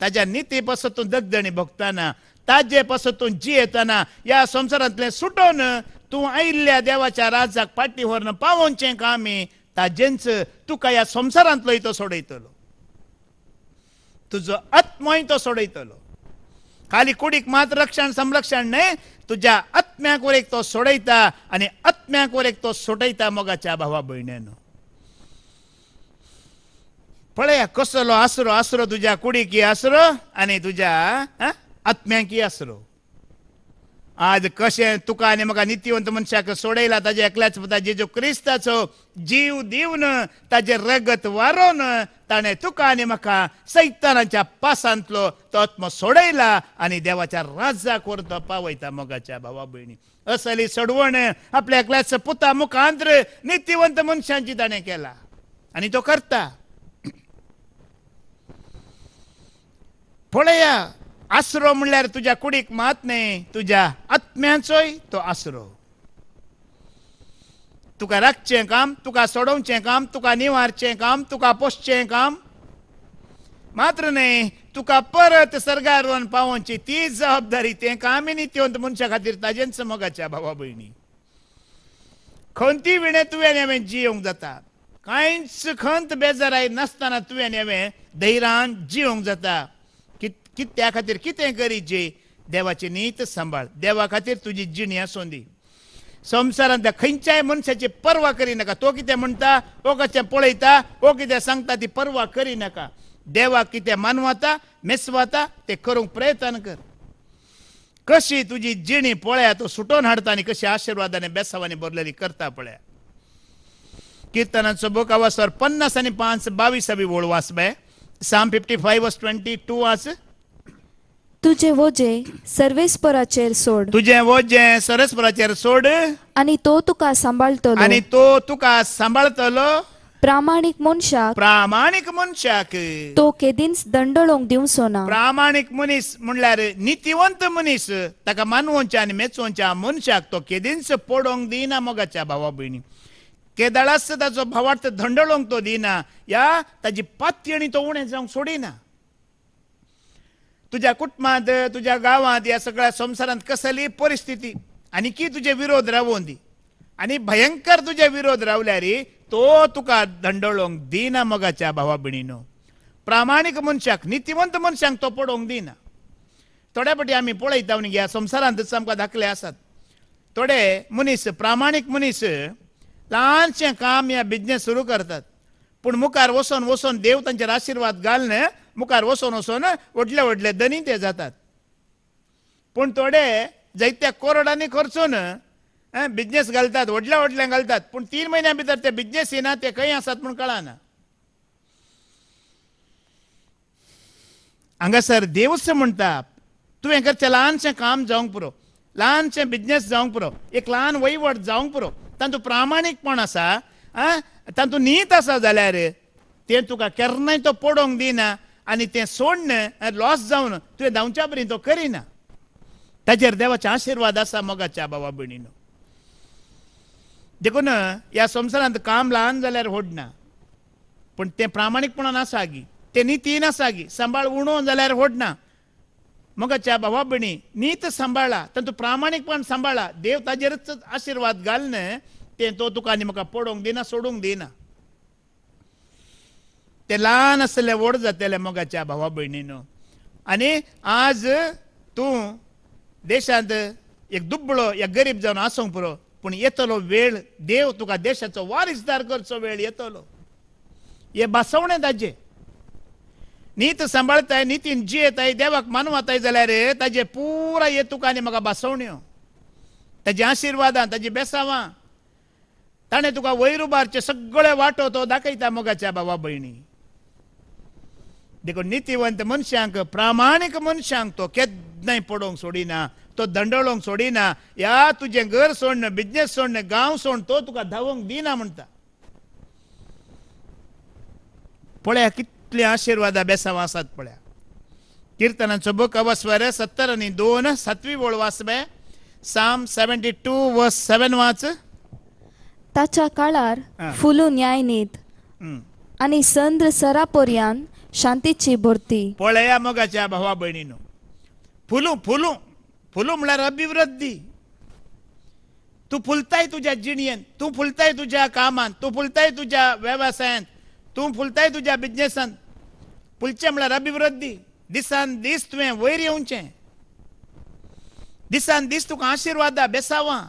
[SPEAKER 1] ताज्या नीती पासून तू दगदणी भोगताना ताजे पासून तूं जियेताना या संवसारांतलें सुटोन तूं आयिल्ल्या देवाच्या राजाक पाटी व्हरन कामे कामी ताजेंच तुका ह्या संवसारांतलोय तो सोडयतलो तुजो आत्मोय तो सोडयतलो खाली कुडीक मात रक्षण संरक्षण न्हय तुज्या आत्म्याक वरेक तो सोडयता आनी आत्म्याक वरेक तो सोडयता मोगाच्या भावा भयणेन पळया कसलो आसरो आसरो तुज्या कुडीकी आसरो आनी तुज्या आत्म्याकी आसरो आज कशें तुका आणि म्हाका नितिवंत मनशाक सोडयला ताजे एकल्याच ताजे जो क्रिस्ताचो जीव दिवन ताजे रगत वारोवन ताणें तुका आणि म्हाका सैतानाच्या पासांतलो तो आत्म सोडयला आणि देवाच्या राज्याक वर तो पावयता मोगाच्या भावा भयणी असली सोडवण आपल्या एकल्याच पुता मुखांत्र नितिवंत मनशांची ताणें केला आणि तो करता पळया <clears throat> आसरो म्हणल्यार तुज्या कुडीक मात न्हय तुज्या आत्म्याचोय तो आसरो तुका राखचें काम तुका सोडोवचें काम तुका निवारचें काम तुका पोसचें काम मात्र न्हय तुका परत सर्गार व्हरून पावोवची ती जबाबदारी तें कामिनी तेवंत मनशा खातीर ताजेन समोगाच्या भावा भयणी खंती विणे तुवें हांवें जियोवंक जाता कांयच खंत बेजाराय नासतना तुवें हांवें धैरान जियोवंक जाता की त्या खातीर कितें जे देवाची नीत सांबाळ देवा खातीर तुजी जिणी आसूं दी संवसारांत खंयच्याय मनशाची पर्वा करिनाका तो कितें म्हणटा ओ कशें पळयता वो कितें सांगता ती पर्वा करिनाका देवाक कितें मानवाता मेसवाता तें करूंक प्रयत्न कर कशी तुजी जिणी पळया तो सुटोवन हाडता आनी कशी आनी बेसावांनी भरलेली करता पळया कीर्तनाचो बुक आवाज पन्नास आनी पांच बावीस बी ओळ बाय psalm fifty five twenty two वाच
[SPEAKER 2] तुझे वोजे सर्वेस्पराचेर सोड तुझे वोजे सर्वेस्पराचेर सोड आणि तो तुका सांभाळतलो आणि तो तुका सांभाळतलो प्रामाणिक मनशाक प्रामाणिक मनशाक तो केदींच दंडळोंक दिवचो ना प्रामाणिक मनीस म्हणल्यार नितिवंत
[SPEAKER 1] मनीस ताका मानवच्या आणि मेचोच्या मनशाक तो केदींच पडोंक दिना मोगाच्या भावा भयणी केदळास ताचो भावार्थ दंडळोंक तो दिना या ताजी आणि तो उणे जावंक सोडिना तुझ्या कुटुंबात तुझ्या गावात या सगळ्या संसारात कसली परिस्थिती आणि की तुझे विरोध राहून दी आणि भयंकर तुझे विरोध रावल्या रे तो तुका दंडोळोंक दिना मगाच्या भावा बिणीनो प्रामाणिक मनशाक नितिवंत मनशांक तो पडोंक दिना थोड्या पाटी आम्ही पळयता म्हणून ह्या आमकां दाखले आसात थोडे मनीस प्रामाणीक मनीस ल्हानशें काम या बिझनेस सुरू करतात पूण मुखार वचोन वचोन देव तांचेर आशिर्वाद घालणे मुखार वसोन वचोन व्हडले व्हडले धनी ते जातात पूण थोडे जायत्या कोरडांनी खर्चून बिझनेस घालतात व्हडल्या व्हडल्या घालतात पूण तीन म्हयन्या भितर ते बिझनेस येना ते खंय आसात म्हूण कळना हांगासर देवच म्हणटा हें करचें ल्हानशें काम जावंक पुरो ल्हानशें बिझनेस जावंक पुरो एक ल्हान वहीवट जावंक पुरो तातूंत प्रामाणीकपण आसा आं तातूंत नीत आसा जाल्यार तें तुका केन्नाय तो पडोवंक दिना आनी तें सोडणे लॉस जावन तुवें धांवच्या परी तो करिना ताजेर देवाचे आशिर्वाद आसा मोगाच्या बाबा भयणीनो देखून ह्या संवसारांत काम ल्हान जाल्यार होडना पूण तें प्रामाणीकपणान आसा गी तें नितीन आसा गी सांबाळ उणो जाल्यार होडना मोगाच्या बाबा भयणी नीत सांबाळा तातूंत प्रामाणीकपण सांबाळा देव ताजेरच आशिर्वाद घालने तें तो तुका आनी म्हाका पडोवंक दिना सोडूंक दिना ते लहान असले वड जातले मोगाच्या भावा भयणीनो आणि आज तू देशात एक दुबळो एक गरीब जावन आसूंक पुरो पण येतलो वेळ देव तुका देशाचो वारिसदार करचो वेळ येतलो हे बासवणे ताजे नीत सांबाळताय नितीन जियेताय देवाक मानवताय जाल्यार ताजे पुरा ये तुका आनी म्हाका बासवण्यो ताजी आशिर्वादां ताजी बेसावां ताणें तुका वैरुबारचे सगळे वाटो तो दाखयता मोगाच्या बाबा भयणी देखो नीतिवंत मनशांक प्रामाणिक मनशांक तो केदनाय पडोंक सोडिना तो दंडळोंक सोडिना या तुझे घर सोडण बिझनेस सोडण गाव सोड तो तुका धावोंग दिना म्हणता पळया कितले आशीर्वाद बेसाव आसात पळया कीर्तनाचो बुक अवस्वर सत्तर आनी दोन सातवी ओळ वाचबे साम सेव्हन्टी टू व सेवन वाच
[SPEAKER 2] ताच्या काळार फुलून न्हीत आणि संद्र सरापोर्यान शांतीची भरती
[SPEAKER 1] पळया मगाच्या भावा बहिणीनो
[SPEAKER 2] फुलू फुलू
[SPEAKER 1] फुलू म्हणल्यार अभिवृद्धी तू फुलताय तुझ्या जिणयेन तू फुलताय तुझ्या कामान तू फुलताय तुझ्या व्यवसायात तू फुलताय तुझ्या बिझनेसान फुलचें म्हणल्यार अभिवृद्धी दिसान दीस तुवें वयर येवचें दिसान दीस तुका आशिर्वादा बेसावां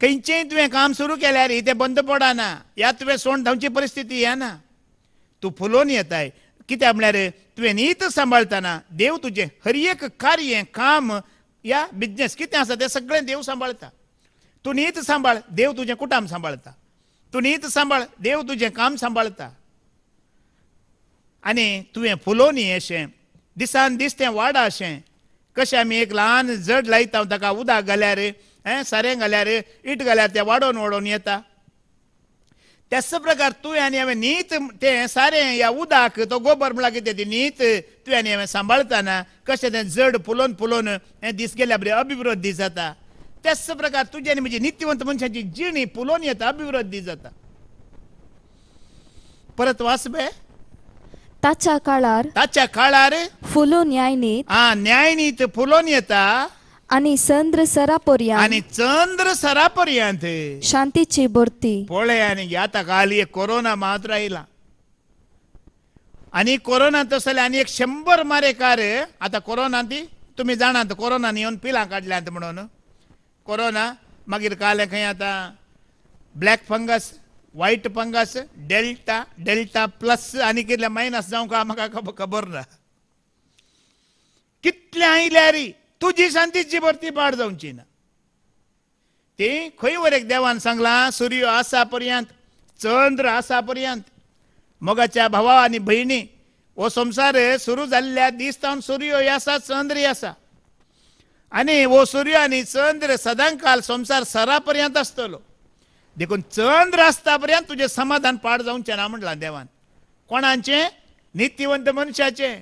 [SPEAKER 1] खंयचेंय तुवें काम सुरू केल्यार ही तें बंद पडना या तुवें सोंड धांवची परिस्थिती येना तू फुलोन येताय म्हणल्या म्हळ्यार तुवें नीत सांभाळताना देव तुझे हर एक कार्य काम या बिझनेस कितें आसा तें सगळें देव सांभाळता तूं नीत सांबाळ देव तुजें कुटाम सांभाळता तूं नीत सांबाळ देव तुजें काम सांभाळता आनी तुवें फुलोनी अशें दिसान दीस तें वाडा अशें कशें आमी एक ल्हान जड लायता ताका उदक घाल्यार हें सारें घाल्यार ईट घाल्यार तें वाडोवन वाडोवन येता तस प्रकार तू आनी हांवें नीत तें सारें ह्या उदक तो गोबर म्हणला कितें ती नीत तुवें आनी हांवें सांबाळताना कशें तें जड फुलोवन फुलोवन हें दीस गेल्या बरें अभिवृद्धी जाता तस प्रकार तुझे आनी म्हजी नित्यवंत मनशाची जिणी फुलोवन येता अभिवृद्धी जाता
[SPEAKER 2] परत वासबे ताच्या काळार ताच्या काळार फुलो न्यायनीत आ न्याय नीत फुलोवन येता आणि चंद्र सरापर्यंत आणि चंद्र सरापर्यंत शांतीची पोळे आणि आता खाली कोरोना मात
[SPEAKER 1] राहिला आणि कोरोना तसं आणि एक शंभर कार आता कोरोना ती तुम्ही जाणार कोरोना येऊन पिला काढल्यात म्हणून कोरोना मागीर काले खंय आता black fungus white fungus delta delta plus आणि किती मायनस जाऊ का खबर ना कितले आयल्या री तुजी जी भरती पाड जावची ना ती खंय एक देवान सांगला सूर्य आसा पर्यंत चंद्र आसा पर्यंत मोगाच्या भावा आनी भयणी हो संसार सुरू जाल्ल्या दीस सूर्य आसा चंद्र आसा आनी हो सूर्य आनी चंद्र सदां काल संसार सरा पर्यंत आसतलो देखून चंद्र आसता पर्यंत तुजें समाधान पाड जावचें ना म्हणलां देवान कोणाचें नित्यवंत मनशाचें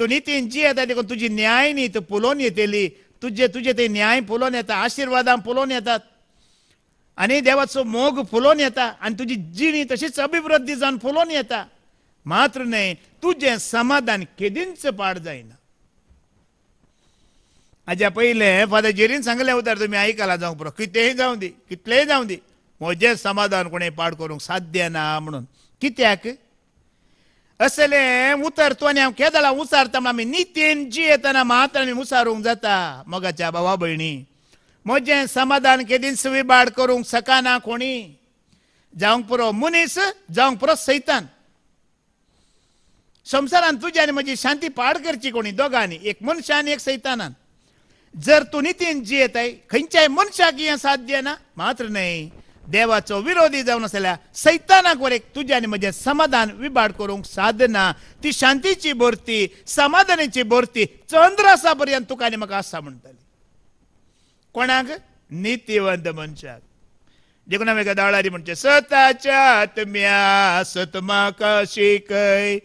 [SPEAKER 1] तो जी येता देखून तुजी न्याय न्ही तो पुलोवन येतेली तुजे तुजे ते न्याय पुलोवन येता आशिर्वादां पुलोवन येतात आनी देवाचो मोग फुलोवन येता आनी तुजी जिणी तशीच अभिवृद्धी जावन फुलोवन येता मात्र न्हय तुजें समाधान केदींच पाड जायना हाज्या पयलें फादर जेरीन सांगलें उतार तुमी आयकला जावं पुरो कितेंय जावं दी कितलेंय जावं दी म्हजें समाधान कोणें पाड करूंक साध्य ना म्हणून कित्याक అసలేం मी नितीन ఉసారుతాం నిత్యం मात्र मी ఉసారుంగ్ जाता मगाच्या बाबा भयणी म्हजें समाधान केदीन विबाड करूंक सकाना कोणी जावंक पुरो मुनीस जावंक पुरो सैतान संवसारान तुजी आनी म्हजी शांती पाड करची कोणी दोगांनी एक मनशान एक सैतानान जर तूं नितीन जियेताय खंयच्याय मनशाक हें साध्य ना मात्र न्हय देवाचो विरोधी जाऊन असल्या सैतानाक एक तुज्या आणि म्हजें समाधान विबाड करूंक साधना ती शांतीची बोरती समाधानाची बोरती चंद्रासा पर्यंत तुका आनी म्हाका आसा म्हणटाली कोणाक नितीवंत मनशाक देखून हांवें दाळारी म्हणजे सताच्या आत्म्या सत म्हाका शिकय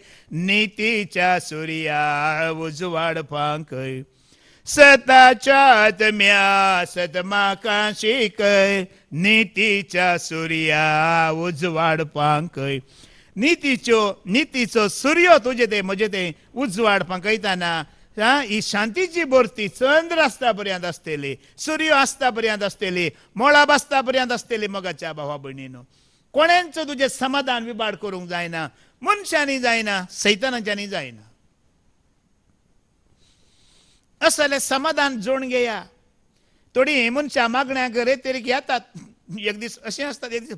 [SPEAKER 1] नितीच्या सुर्या उजवाड फांकय सताच्या आत्म्या सत म्हाका शिकय नीतीच्या सूर्या उजवाड पांकय नीतीच्यो नीतीचो सूर्य हो तुजे ते म्हजे ते उजवाड पांकयताना ही शांतीची बोरती चंद्र आसता पर्यंत आसतली सूर्य आसता पर्यंत आसतली मोळा आसता पर्यंत आसतली मगाच्या भावा भयणीन कोण्यांचो तुझे समाधान विबाड करूंक जायना मनशांनी जायना सैतानाच्यानी जायना असले समाधान जोडून घेया थोडी हेमूनच्या मागण्या गरे तरी घेतात एक दीस असे असतात एक दिस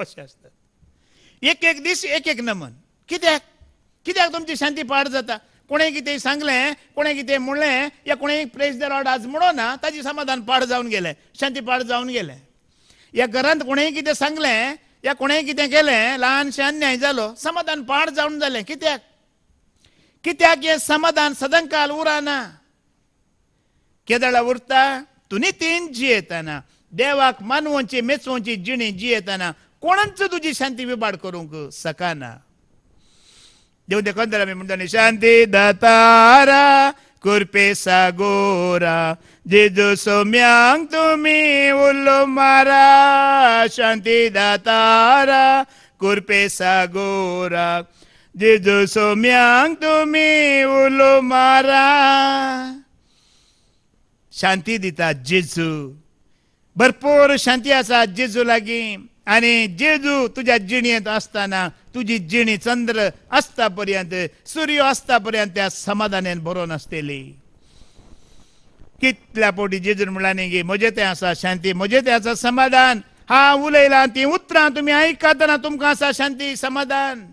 [SPEAKER 1] असे असतात एक एक दीस एक एक नमन कित्याक कित्याक तुमची शांती पाड जाता कोणे कितें सांगलें कोणे कितें म्हणलें या कोणे प्रेस द लॉर्ड आज ना ताजी समाधान पाड जावन गेलें शांती पाड जावन गेलें या घरांत कोणेंय कितें सांगलें या कोणेंय कितें केलें ल्हानशें अन्याय जालो समाधान पाड जावन जालें कित्याक कित्याक हें समाधान सदंकाल उराना केदळा उरता तीन जियेताना देवाक मानवांची मेचवांची जिणी जियेताना कोणांचं तुझी शांती विबाड करूंक सकाना देव देखोंदर आमी म्हणतो शांती दातारा कुर्पे सागोरा जेजू सोम्यांक तुम्ही उल्लो मारा शांती दातारा कुर्पे सागोरा जेजू सोम्यांक तुम्ही उलो मारा शांती दिता जेजू भरपूर शांती आसा जेजू लागीं आणि जेजू तुझ्या जिणेंत असताना तुझी जिणी चंद्र आसता पर्यंत सूर्य आसता पर्यंत त्या समाधानान बरोवन आसतली कितल्या पोटी जेजून म्हणला न्ही म्हजे ते आसा शांती म्हजे ते आसा समाधान हांव उलयलां ती उतरां तुमी आयकतना तुमकां आसा शांती समाधान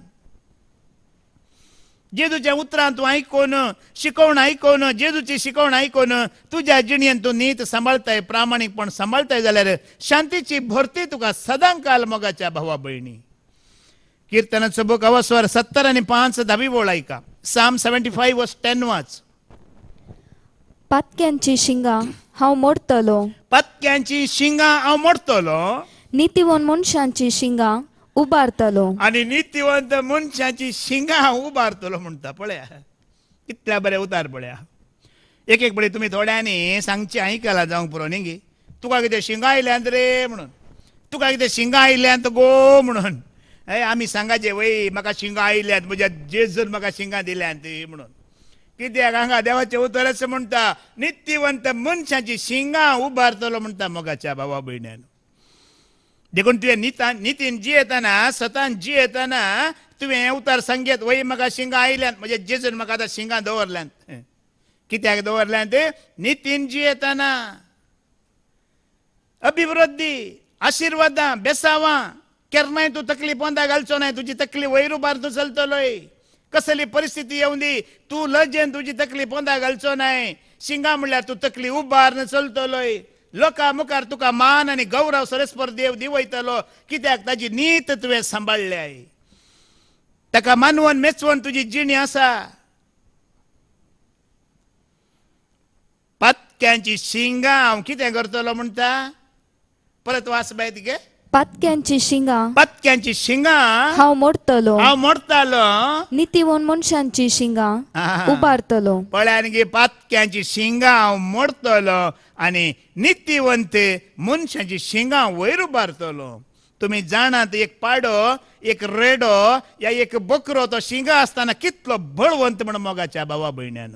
[SPEAKER 1] जेजूच्या उतरां आयकून शिकवण आयकून जेजूची शिकवण आयकून तुझ्या जिणयेन तू नीत सांबाळताय प्रामाणीकपण सांबाळताय जाल्यार शांतीची भरती तुका सदां काल मोगाच्या भावा भयणी किर्तनाचो बुक अवस्वर सत्तर आनी पांच धावी ओळ आयका psalm seventy five verse ten वाच
[SPEAKER 2] पातक्यांची शिंगा हांव मोडतलो पातक्यांची शिंगा हांव मोडतलो नितीवन मनशांची शिंगा उभारतलो
[SPEAKER 1] आणि नीतिवंत मनशाची शिंगा उभारतलो म्हणता पळया कितल्या बरे उतार पळया एक एक पळी तुम्ही थोड्यांनी सांगचे आयकला जावंक पुरो न्ही गे तुका कितें शिंगा आयल्यात रे म्हणून तुका कितें शिंगा आयल्यान गो म्हणून हे आम्ही सांगाचे वय म्हाका शिंगा आयल्यात म्हज्या जेजून म्हाका शिंगा दिल्यात म्हणून कित्याक हांगा देवाचे उतरच म्हणता म्हणटा नित्यवंत मनशाची शिंगा उभारतलो म्हणटा मोगाच्या बाबा भयण्यान देखून तुवें नितान नितीन जी येताना सतान जी येताना तुवें उतार सांगेत वय म्हाका शिंगा आयल्यात म्हणजे जेजून म्हाका आतां शिंगां दवरल्यात कित्याक दवरल्यात ते नितीन जी येताना अभिवृद्धी आशिर्वादां बेसावां केन्नाय तूं पोंदा घालचो नाही तुजी तकली वयर उबार तूं चलतलोय कसली परिस्थिती येऊन दी तू लजेन तुझी तकली पोंदा घालचो नाही शिंगा म्हणल्यार तू तकली उबार चलतलोय लोका मुखार तुका मान आणि गौरव सरस्पर देव दिवयतलो कित्याक ताजी नीत तुवें सांबाळल्याय ताका मानवन मेचवून तुजी जिणी आसा पातक्यांची शिंगा हांव कितें करतलो म्हणटा परत वास बाय तिगे
[SPEAKER 2] पातक्यांची शिंगा पातक्यांची शिंगा हाव मोडतलो हांव मोडतालो नितीवन मनशांची शिंगा उभारतलो
[SPEAKER 1] पळ्यान गे पातक्यांची शिंगा हाव मोडतलो आणि नितीवंत मनशांची शिंगा वयर उबारतलो तुम्ही जाणात एक पाडो एक रेडो या एक बकरो तो शिंगा असताना कितलो बळवंत म्हण मोगाच्या बाबा भयण्यान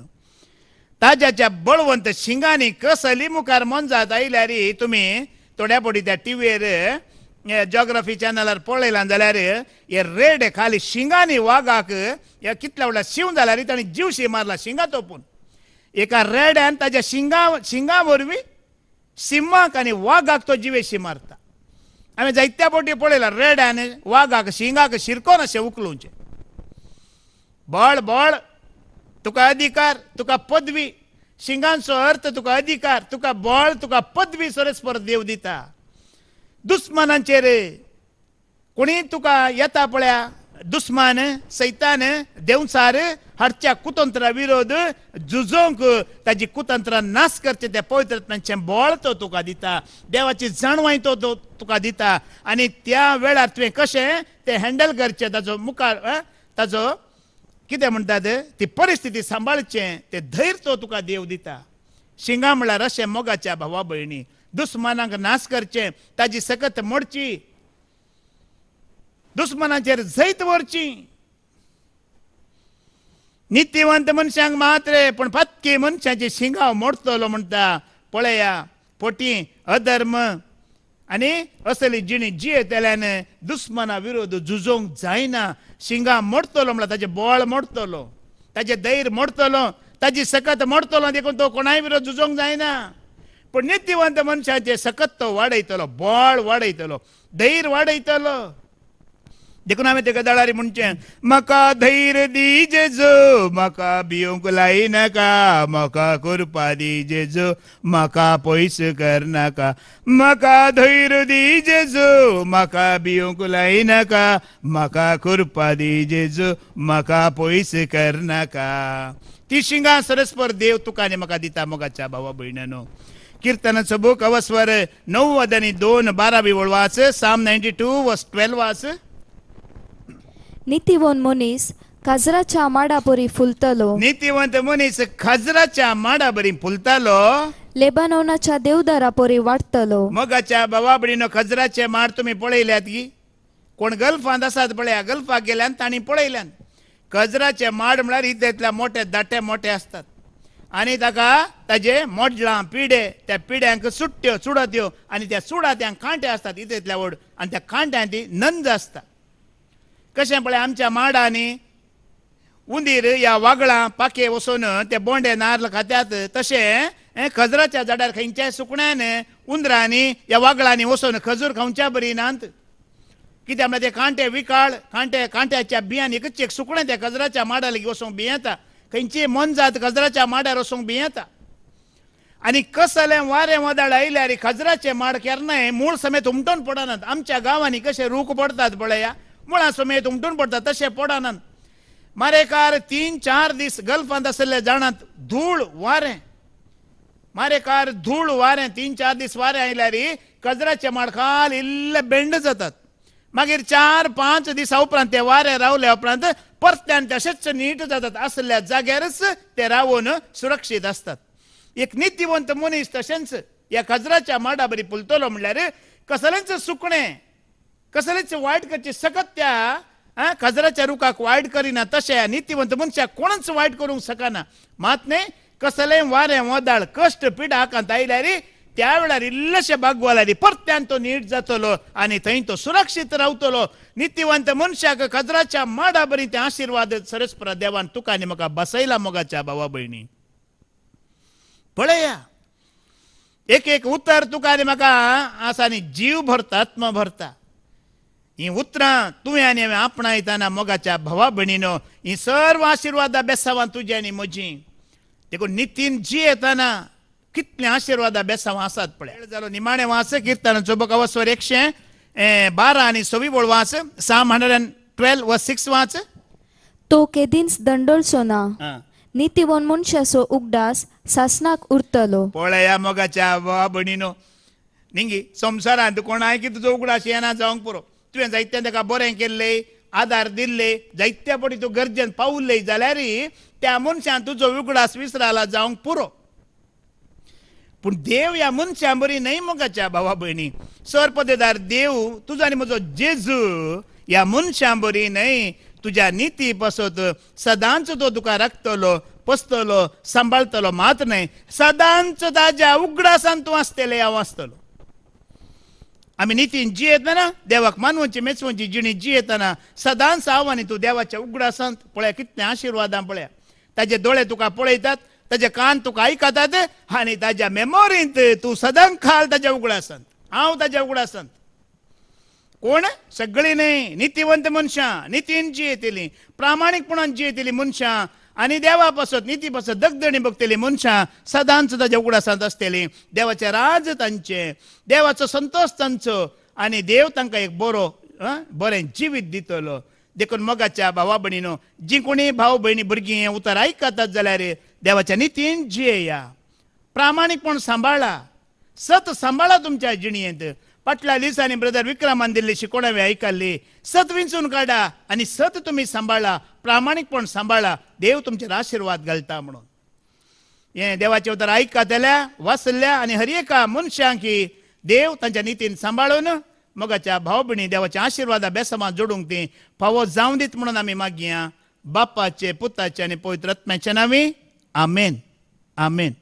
[SPEAKER 1] ताज्याच्या बळवंत शिंगांनी कसली मुखार मन जात आयल्या रे तुम्ही थोड्या पटी त्या टीव्हीर जॉग्रफी चॅनलवर पळयलां जाल्यार हे रेड खाली शिंगांनी वागाक हे कितल्या व्हडल्या शिव जाल्यार जीव शी मारला शिंगा तोपून एका रेड्यान ताच्या शिंगा शिंगा वरवीं सिंहाक आनी वागाक तो जिवेशी मारता आमी जायत्या फावटी पळयला रेड्यान वागाक शिंगाक शिरकोन अशें बळ बळ तुका अधिकार तुका पदवी शिंगांचो अर्थ तुका अधिकार तुका बळ तुका पदवी सरस्पर देव दिता दुस्मानांचे रे कोणी तुका येता पळ्या दुस्मान सैतान देवसार हरच्या कुतंत्रा विरोध झुजोंक ताजी कुतंत्रां नाश करचे त्या पवित्रत्नाचे बळ तो तुका दिता देवाची जाणवाय तो तुका दिता आणि त्या वेळार तुवें कशें तें हँडल करचें ताजो मुखार ताजो कितें म्हणटात ती परिस्थिती सांबाळचें तें धैर्य तो तुका देव दिता शिंगा म्हळ्यार अशें मोगाच्या भावा भयणी दुस्मानांक नाश करचे ताजी सकत मोडची दुस्मानांचेर जैत वरची नित्यवंत मनशांक मात्रे पण फातकी मनशांची शिंगाव मोडतलो म्हणटा पळया पोटी अधर्म आणि असली जिणी जियेतल्यान दुस्मना विरोध झुजोवंक जायना शिंगा मोडतलो म्हणल्यार ताजे बोळ मोडतलो ताजे दैर मोडतलो ताजी सकत मोडतलो देखून तो कोणाय विरोध जायना पण ನೀತಿವಂತ मनशाचे ಜೆ ಸಖತ್ತು बळ ಬಾಳ್ ವಾಡೈತಲೋ ಧೈರ್ಯ देखून आम्ही तेका दळारी म्हणचें म्हाका धैर्य दी जेजो म्हाका भियोंक लायनाका म्हाका करपा दी जेजो म्हाका पयस करनाका म्हाका धैर्य दी जेजो म्हाका भियोंक लायनाका म्हाका करपा दी जेजो म्हाका पयस करनाका ती शिंगा सरस्पर देव तुका आनी म्हाका दिता मोगाच्या भावा भयणांनो कीर्तनाचं बुक अवस्वर नऊ आणि दोन बारावी वळवास psalm ninety two verse twelve वाच
[SPEAKER 2] नीतिवन मुनीस खाजराच्या बरी फुलतलो नितीवंत मुनीस खाजराच्या
[SPEAKER 1] माडाबरी फुलतालो
[SPEAKER 2] लेबानोनाच्या देवदारा पोरी वाटतलो
[SPEAKER 1] मगाच्या बवाबडीनं खजराचे माड तुम्ही पळयल्यात गी कोण गल्फांत आसात पळया गल्फाक गेल्यान ताणी पळयल्यान खजराचे माड म्हळ्यार इदेतल्या मोठे दाटे मोठे असतात आनी ताका ताजे मोडलां पिडे त्या पिड्यांक सुट्ट्यो चुडत्यो आनी त्या सुडात्यांक कांटे आसतात इतल्या वड आनी त्या खांट्यां ती नंद आसता कशें पळय आमच्या माडांनी उंदीर या वागळां पाके वसोन ते बोंडे नारल खात्यात तशें खजराच्या झाडार खंयच्याय सुकण्यान उंदरांनी या वागळांनी वसोन खजूर खावच्या बरी नात कित्याक म्हळ्यार ते कांटे विकाळ कांटे कांट्याच्या बियांनी एकच एक सुकणें त्या खजराच्या माडा लेगीत वचूंक बियेता मन जात गजराच्या माडार वसूंक बी येता कस कसलें वारें वदळ आयल्यार खजराचे माड केन्नाय मूळ समेत उमटून पडनात आमच्या गांवांनी कशे रूख पडतात पळया मुळा समेत उमटून पडतात तशे पडनात मारेकार तीन चार दीस गल्फांत आसले जाणात धूळ वारें मारेकार धूळ वारें तीन चार दीस वारें आयल्यार कजराचे माड खाल इल्ले बेंड जातात मागीर चार पांच दिसा उपरांत ते वारें रावल्या उपरांत परत्यान तशेंच नीट जातात असल्या जाग्यारच ते रावून सुरक्षीत असतात एक नितीवंत मनीस तशेंच या खजराच्या माडा बरी पुलतलो म्हणल्यार कसलेंच सुकणें कसलेंच वायट करची सकत त्या खजराच्या रुखाक वायट करिना तशें नितीवंत मनशाक कोणच वायट करूंक शकना मात न्हय कसलें वारें वदाळ कश्ट पिडा हाकांत आयल्यार त्यावेळार इल्लशे बागवालादी परत्यान तो नीट जातलो आणि थंय तो सुरक्षित रावतलो नितिवंत मनशाक कजराच्या माडा बरी ते आशीर्वाद सरस्पर देवान तुका आनी म्हाका बसयला मोगाच्या भावा भयणी पळया एक एक उतर तुका आणि म्हाका आसा जीव भरता आत्मा भरता ही उतरां तुवें आनी हांवें आपणायताना मोगाच्या भावा भयणीनो ही सर्व आशिर्वादा बेसावान तुजी आनी म्हजी देखून नितीन जी येताना ಕಿತ್ನೆ आशीर्वाद ಬೆಸ ವಾಸ ಅತ್ಪಳೆ ಹೇಳಿದಲು निमाणे ವಾಸ ಕೀರ್ತನ ಚೊಬಕ ವಸ್ವ ರೇಕ್ಷೆ ಬಾರ ಅನಿ ಸೊವಿಬೋಳ್ ವಾಸ साम हंड्रेड ಅಂಡ್ ಟ್ವೆಲ್ वा सिक्स
[SPEAKER 2] वास तो केदीन दंडोल सोना नितीवन मनशाचो सो उगडास सासनाक उरतलो
[SPEAKER 1] पळया मोगाच्या वा बणिनो निंगी संसारांत कोण की तुजो उगडास येना जावंक पुरो तुवें जायतें ताका बरें केल्ले आदार दिल्ले जायत्या पटी तूं गरजेन पावल्ले जाल्यारय त्या मनशान तुजो उगडास विसराला जावंक पुरो पूण देव या मनशां बरी न्हय मुगाच्या भावा भयणी सर देव तुजो आनी म्हजो जेजू ह्या मनशां बरी न्हय तुज्या निती पसत सदांच तो तुका राखतलो पसतलो सांबाळतलो मात न्हय सदांच ताज्या उगडासान तूं आसतले हांव आसतलो आमी नितीन जियेतना देवाक मानवची मेचवची जिणी जियेतना सदांच आव्हानी तूं देवाच्या उगडासांत पळया कितले आशिर्वादां पळया ताजे दोळे तुका पळयतात ताच्या कान तुका आयकतात आणि ताज्या मेमोरींत तू सदन खाल ताज्या उगडा संत हांव ताज्या उगडा कोण सगळी न्ही नितीवंत मनशां नितीन जियेतेलीं प्रामाणीकपणान येतली मनशां आनी देवा पासत निती पासत दगदणी बघतली मनशां सदांच ताच्या उगडा संत आसतेलीं देवाचे राज तांचे देवाचो संतोष तांचो आणि देव तांकां एक बरो बरें जिवीत दितलो देखून मगाच्या भावा भयणीनो जी कोणी भाव भयणी भुरगीं हें उतर आयकतात जाल्यार देवाच्या नितीन जियेया प्रामाणीकपण सांभाळा सत सांभाळा तुमच्या जिणयेंत फाटल्या दिसांनी ब्रदर विक्रमान दिल्ली शिकोणावे ऐकल्ली सत विंचून काडा आणि सत तुम्ही सांभाळा प्रामाणीकपण सांभाळा देव तुमचेर आशिर्वाद घालता म्हणून हे देवाचे उतर आयकतल्या वाचल्या आणि हर एका मनशांकी देव त्यांच्या नितीन सांभाळून मगाच्या भाव भयणी देवाच्या आशिर्वादा बेसमा जोडूंक ती फावो जावं दीत म्हणून आम्ही मागया बापाचे पुताचे आणि पवित्र रत्म्याचे नावी Amen. Amen.